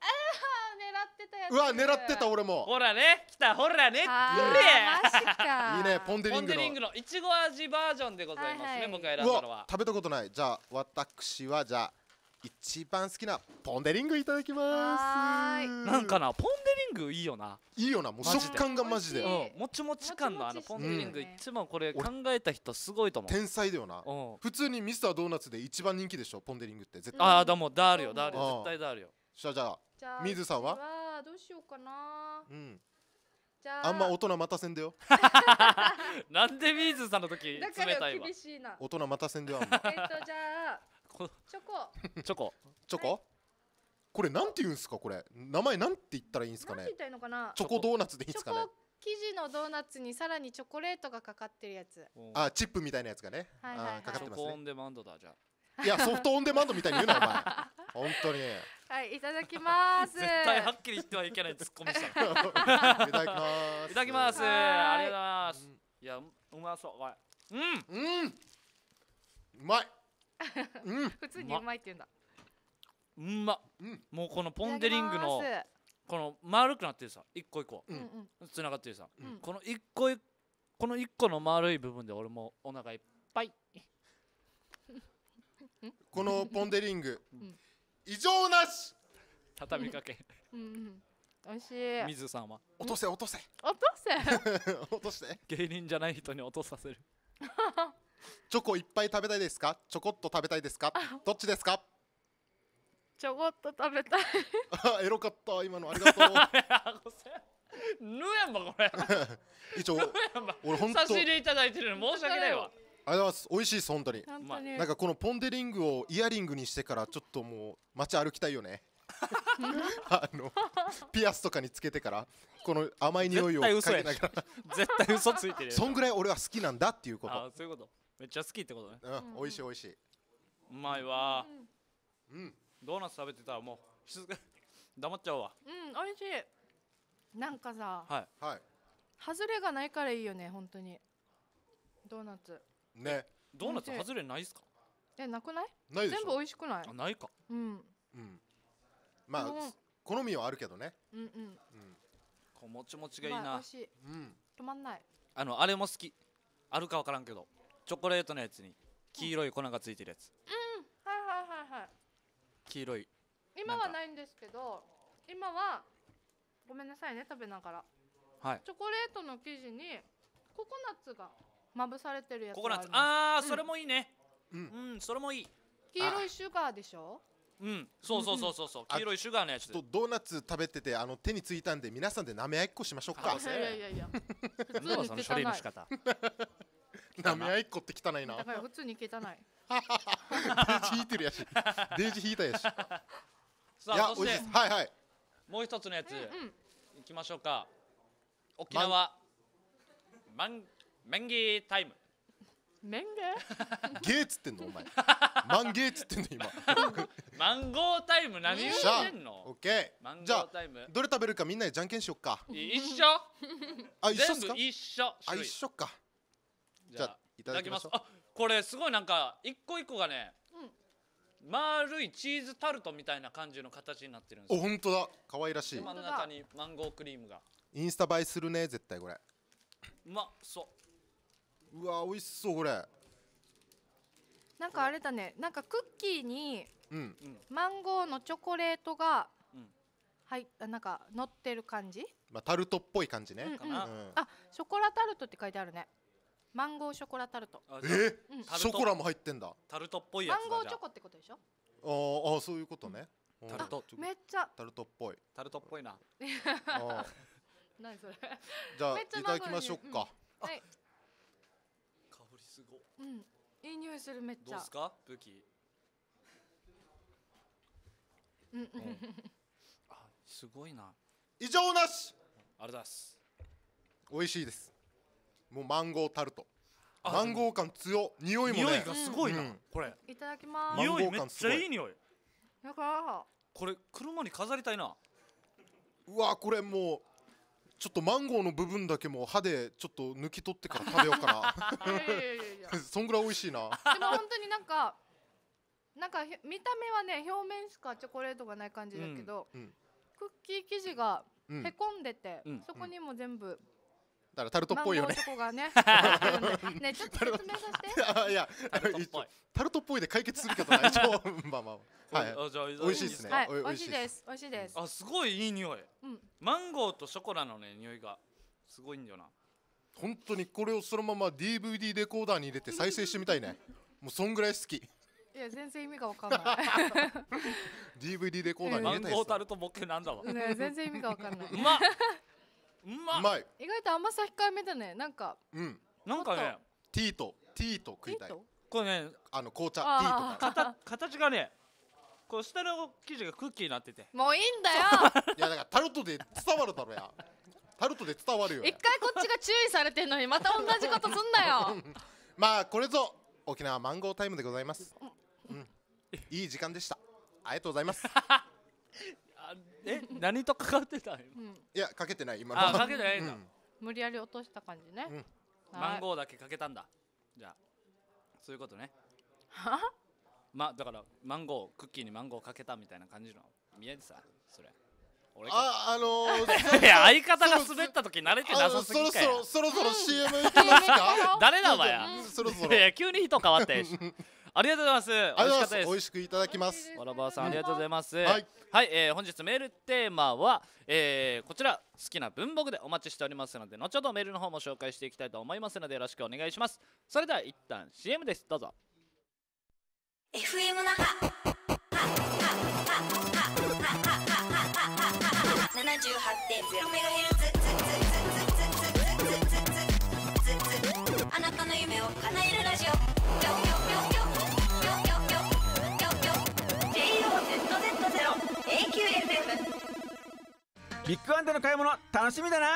ー、うわ狙ってた俺もほらね来たほらねって いいねポンデリングのいちご味バージョンでございますね、はいはい、僕が選んだのは食べたことないじゃあ私はじゃあ一番好きなポンデリングいただきますなんかなポンデリングいいよないいよなもう食感がマジで、もちもち感のあのポンデリング、うん、一番これ考えた人すごいと思う天才だよな、普通にミスタードーナツで一番人気でしょポンデリングって絶対ああでもだあるよだあるよ絶対だあるよじゃあじゃあ水さんはどうしようかなうんあんま大人待たせんだよ なんでミーズさんの時冷たいわ大人待たせんだよえっとじゃあチョコチョコチョコ、これなんて言うんですかこれ名前なんて言ったらいいんですかねチョコドーナツでいいですかね生地のドーナツにさらにチョコレートがかかってるやつあチップみたいなやつがね、はいかかってますオンデマンドだじゃいやソフトオンデマンドみたいに言うなお前 本当にはいいただきます絶対はっきり言ってはいけない突っ込みしたいただきますいただきますありがとうございます、いやうまそううんうんうまいうん、普通にうまいって言うんだうま、うん、もうこのポン・デ・リングのこの丸くなってるさ一個一個つながってるさ、うん、この一個この一個の丸い部分で俺もお腹いっぱい このポン・デ・リング、うん、異常なし畳みかけうん美味しい水さんは落とせ落とせ落とせ 落として芸人じゃない人に落とさせる チョコいっぱい食べたいですかちょこっと食べたいですかどっちですかちょこっと食べたいあ エロかった今のありがとう ぬやんばこれ一応 俺本当差し入れいただいてるの申し訳ないわありがとうございます美味しいです本当に本当になんかこのポン・デ・リングをイヤリングにしてからちょっともう街歩きたいよねあのピアスとかにつけてからこの甘い匂いを嗅ぎながら絶対嘘ついてるそんぐらい俺は好きなんだっていうことあそういうことめっちゃ好きってことねうん、美味しい美味しいうまいわうんドーナツ食べてたらもう静か 黙っちゃうわうん美味しいなんかさはいはい外れがないからいいよね本当にドーナツねドーナツ外れないですかえなくないないでし全部美味しくないあないかうんうんまあうん好みはあるけどねうんうんうん。こうもちもちがいいま美な味しいうん止まんないあのあれも好きあるかわからんけどチョコレートのやつに黄色い粉がついてるやつうんはいはいはいはい黄色い今はないんですけど今はごめんなさいね食べながらはいチョコレートの生地にココナッツがまぶされてるやつココナッツああ、うん、それもいいねうん、うん、それもいい黄色いシュガーでしょうん、そうそうそうそうそう、黄色いシュガーのやつ。とドーナツ食べてて、あの手についたんで、皆さんで舐め合いっこしましょうか。いやいやいや、普通に汚い。なめあいっこって汚いなだから普通に汚いデージ引いてるやしデージ引いたやし さあそしてはいはいもう一つのやつ、行いきましょうか沖縄マンマンゲータイムメンゲー ゲーっつってんのお前マンゲーっつってんの今 マンゴータイム何言ってんのオッケーマンゴータイムどれ食べるかみんなでじゃんけんしよっか一緒あ一緒っすか一緒あ一緒かじゃあいただきますあこれすごいなんか一個一個がね、うん、丸いチーズタルトみたいな感じの形になってるんですお本当だ可愛らしい真ん中にマンゴークリームがインスタ映えするね絶対これうまそううわ美味しそうこれなんかあれだねなんかクッキーにマンゴーのチョコレートがはいなんか乗ってる感じまあタルトっぽい感じね、うんうん、あショコラタルトって書いてあるねマンゴーショコラタルトえうんショコラも入ってんだタルトっぽいやマンゴーじチョコってことでしょあーあーそういうことね、うんタルトめっちゃタルトっぽいタルトっぽいな 何それじゃあめいただきましょうか、はい香りすごうんいい匂いするめっちどうゃすか武器うんうん あすごいな異常なしあれだす美味しいですもうマンゴータルトマンゴー感強匂いもね匂いがすごいな、うん、これいただきます匂いめっちゃいい匂いやかこれ車に飾りたいなうわこれもうちょっとマンゴーの部分だけも歯でちょっと抜き取ってから食べようかなそんぐらい美味しいなでも本当になんかなんか見た目はね表面しかチョコレートがない感じだけど、うんクッキー生地がへこんでて、うん、そこにも全部だからタルトっぽいよね。がね。ねちょっと説明させて。いやタルトっぽい。タルトっぽいで解決するけど 一応まあまあ。はい。美味しいですね。美味しいです。美味しいです。あすごいいい匂い。マンゴーとショコラのね匂いがすごいんだよな。本当にこれをそのまま DVD レコーダーに入れて再生してみたいね。もうそんぐらい好き。いや全然意味がわかんない。DVD レコーダーに入れたいです。マンゴータルトボケなんだわ。ね全然意味がわかんない。うま。うまうまい意外と甘さ控えめだねなんかうんなんかねティーとティーと食いたいこれねあの紅茶ティーとか形がねこう下の生地がクッキーになっててもういいんだよ いやだからタルトで伝わるだろやタルトで伝わるよ一回こっちが注意されてんのにまた同じことすんなよ まあこれぞ沖縄マンゴータイムでございます、うん、いい時間でしたありがとうございます え何とかかってた今うん、いやかけてない今のあかけてないんだ、無理やり落とした感じね、うんマンゴーだけかけたんだじゃあそういうことねはまだからマンゴークッキーにマンゴーかけたみたいな感じの見えてさそれ俺ああのー、相方が滑った時慣れてなさすぎかそろそろそろそろ CM いきますか誰だわやうんそろそろ急に人変わったやし ありがとうございます。美味しかったです。美味しくいただきます。わらばさん、ありがとうございます。はい、はい、えー、本日メールテーマは、えー、こちら好きな文房具でお待ちしておりますので、後ほどメールの方も紹介していきたいと思いますのでよろしくお願いします。それでは一旦 CM です。どうぞ。FM 那覇78.0メガヘルツ。ビッグワンでの買い物楽しみだな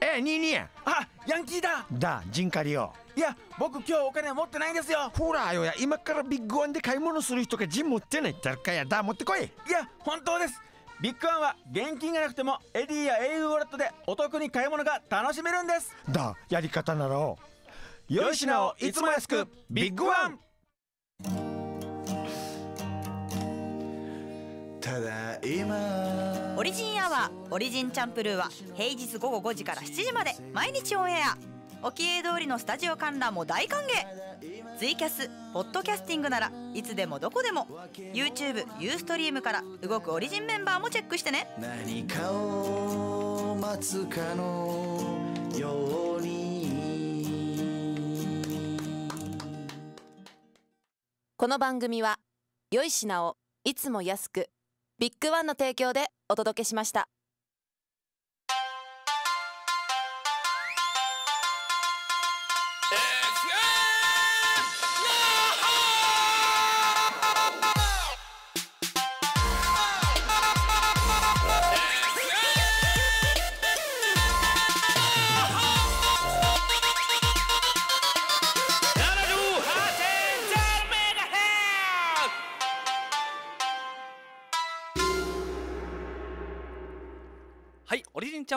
ええニーニーあヤンキーだだジンカリオいや僕今日お金持ってないんですよほらよや今からビッグワンで買い物する人がジン持ってないだかやだ持ってこいいや本当ですビッグワンは現金がなくてもエディやエイウォレットでお得に買い物が楽しめるんですだやり方ならよしなをいつも安くビッグワンただいまオリジンアワーオリジンチャンプルーは平日午後5時から7時まで毎日オンエア沖永通りのスタジオ観覧も大歓迎ツイキャスポッドキャスティングならいつでもどこでも YouTube、ユーストリームから動くオリジンメンバーもチェックしてね何かを待つかのようにこの番組は良い品をいつも安くビッグワンの提供でお届けしました。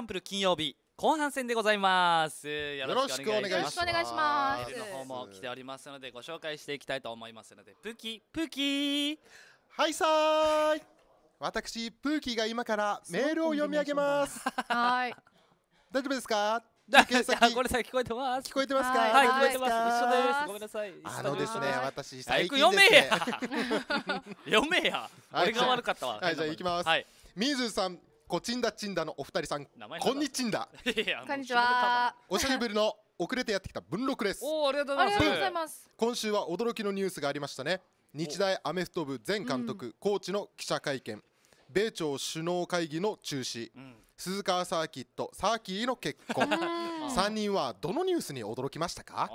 ンプル金曜日後半戦でございますよろしくお願いしますお願いしますの方も来ておりますのでご紹介していきたいと思いますのでプキプキはいさーい私プーキーが今からメールを読み上げますはい大丈夫ですかこれさ聞こえてます聞こえてますかはい聞こえてます一緒ですごめんなさいあのですね私最近読めや 読めや俺が悪かったわはいじゃあ行きます、はい、水さんコちんだちんだのお二人さんこんにちんだこんにちはお久しぶりの遅れてやってきた文録ですおありがとうございます今週は驚きのニュースがありましたね日大アメフト部前監督、うん、コーチの記者会見米朝首脳会議の中止、うん、鈴川サーキットサーキーの結婚3 人はどのニュースに驚きましたか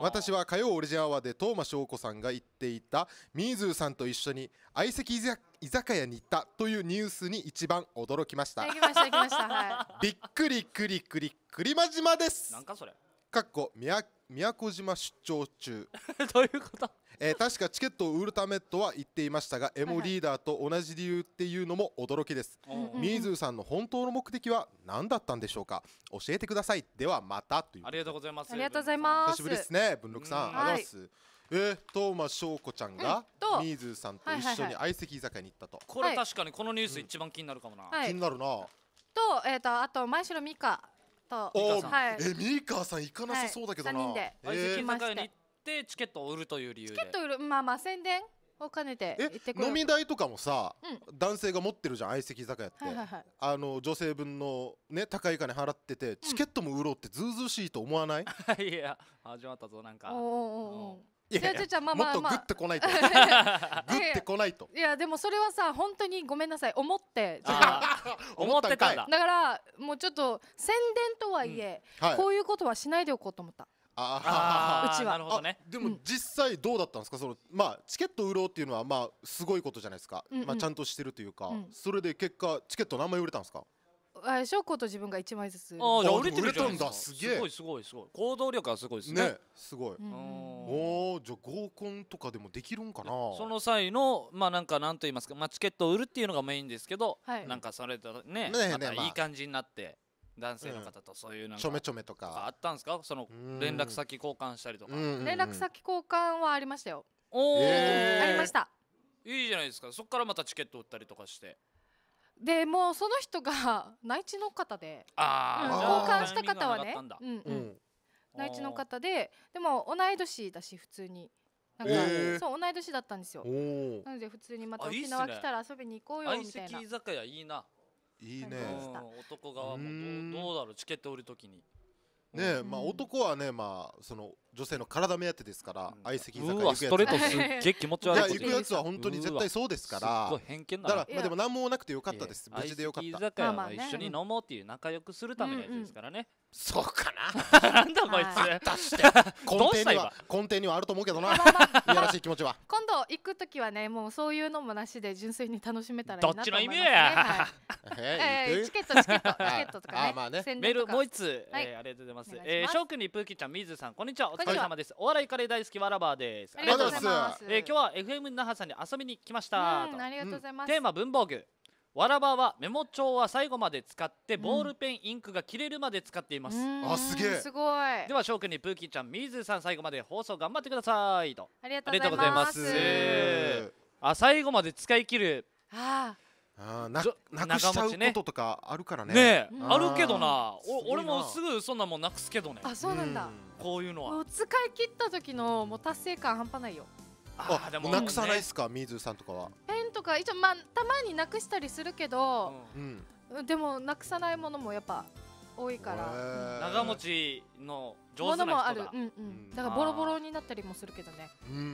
私は火曜オリジンアワーでトーマ翔子さんが言っていたミーズーさんと一緒に相席居酒屋に行ったというニュースに一番驚きました行きました行きました、びっくりくりくりくりまじまですなんかそれかっこ宮宮古島出張中 どういうことえー、確かチケットを売るためとは言っていましたがエモリーダーと同じ理由っていうのも驚きですみーずーさんの本当の目的は何だったんでしょうか教えてくださいではまたというありがとうございますありがとうございます久しぶりですね文禄さん、あります、はいえー、と、まあ、しょうこちゃんが、みーずーさんと一緒に相席居酒屋に行ったと、これ確かにこのニュース一番気になるかもな、気になるなと,、えー、とあと前城美香とお、はい、え美香さん行かなさそうだけどな、はい、人で相席居酒屋に行ってチケットを売るという理由チケット売るまあまあ宣伝を兼ねて行ってくる飲み代とかもさ、う男性が持ってるじゃん相席酒屋って、はいはいはいあの女性分のね高い金払っててチケットも売ろうってずうずしいと思わない、いや始まったぞなんかおーおーおいやいやもっとグッてこないと グッてこないといやでもそれはさ本当にごめんなさい思って 思ってたんだだからもうちょっと宣伝とはいえ、はいこういうことはしないでおこうと思ったああうちはなるほどねでも実際どうだったんですか、そのまあチケット売ろうっていうのはまあすごいことじゃないですか、うんうん、まあ、ちゃんとしてるというか、うん、それで結果チケット何枚売れたんですかあれショコと自分が1枚ずつああじゃあ売れてるじゃないですかすごいすごいすごい行動力はすごいですねねすごい、うん、おおじゃあ合コンとかでもできるんかなその際のまあなんかなんと言いますか、まあ、チケットを売るっていうのがメインですけど、はい、なんかそれとねねね、いい感じになって、男性の方とそういうなんか、ちょめちょめとかあったんですかその連絡先交換したりとか、連絡先交換はありましたよおお、えー、ありましたいいじゃないですかそこからまたチケット売ったりとかしてでもうその人が内地の方で、あ交換した方はね、うんうん、内地の方ででも同い年だし普通に。なんか、えー、そう同い年だったんですよなので普通にまた沖縄来たら遊びに行こうよみたいなあい居酒屋いいないいね男側もどうだろうチケット売るときにねまあ男はねまあその女性の体目当てですから相席居酒屋ストレートすっげえ気持ち悪い行くやつは本当に絶対そうですからだからまあでも何もなくてよかったです無事でよかった居酒屋一緒に飲もうっていう仲良くするためのやつですからねそうかな なんだこいつ出して根底には根底にはあると思うけどな いやらしい気持ちは今度行く時はねもうそういうのもなしで純粋に楽しめたらいいなと思いますどっちの意味や えチケットチケットチケットとかねメールもう一つありがとうございます翔くんにプーキーちゃんみずさんこんにちはお疲おです、お笑いカレー大好きわらばですありがとうございますえ今日は FM 那覇さんに遊びに来ました、ありがとうございます、テーマ文房具わらばはメモ帳は最後まで使ってボールペン、インクが切れるまで使っています、うん、あすげえすごいでは翔くんにプーキーちゃんみーずさん最後まで放送頑張ってくださいとありがとうございますあ最後まで使い切るああななくしちゃうこととかあるからねねあるけどなお俺もすぐそんなもんなくすけどねあそうなんだ、うんこういうのは使い切った時のもう達成感半端ないよあでもなくさないですか、水さんとかはペンとか一応まあたまになくしたりするけど、うん、でもなくさないものもやっぱ多いから長持ちの上手な人もある、うんうん、だからボロボロになったりもするけどね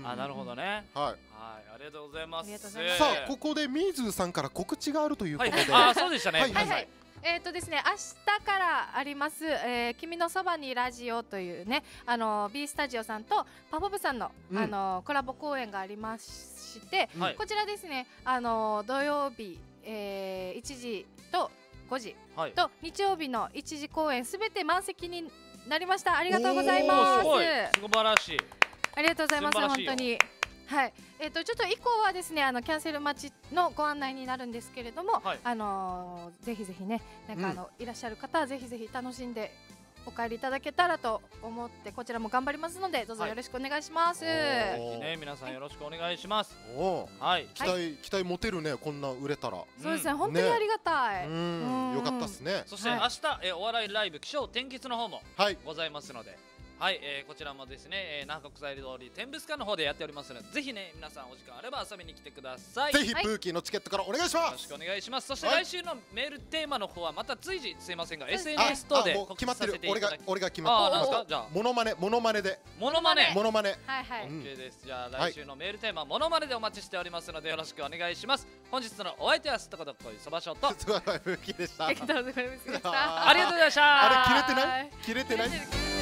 あなるほどね、はい、はい、ありがとうございますさあここでみーずさんから告知があるということで、あそうでしたね、はい、はいえっ、ー、とですね、明日からあります、えー、君のそばにラジオというね、あの B スタジオさんとパフォブさんの、うん、あのコラボ公演がありまして、はい、こちらですね、あの土曜日、えー、1時と5時と、日曜日の1時公演すべて満席になりました。ありがとうございます。す素晴らしい。ありがとうございます。本当に。はい、えっ、ー、とちょっと以降はですねあのキャンセル待ちのご案内になるんですけれども、はい、あのー、ぜひぜひねなんかあの、うん、いらっしゃる方はぜひぜひ楽しんでお帰りいただけたらと思ってこちらも頑張りますのでどうぞよろしくお願いします。はい、ね皆さんよろしくお願いします。はい。期待期待持てるねこんな売れたら。そうですね、う本当にありがたい。ね、よかったですね。そして明日、はい、えお笑いライブ気象天気の方もございますので。はいはい、えー、こちらもですね、えー、那サイ際通り天物館の方でやっておりますのでぜひね皆さんお時間あれば遊びに来てくださいぜひブーキーのチケットからお願いします、よろしくお願いしますそして来週のメールテーマの方はまた随時すいませんが SNS 等で決まってる俺が俺が決まったじゃあモノマネモノマネでモノマネモノマネはいはい OK ですじゃあ来週のメールテーマモノマネでお待ちしておりますのでよろしくお願いします本日のお相手はすとことこいそばしょうと すとこブーキーでした ありがとうございましたあれ切れてない切れてない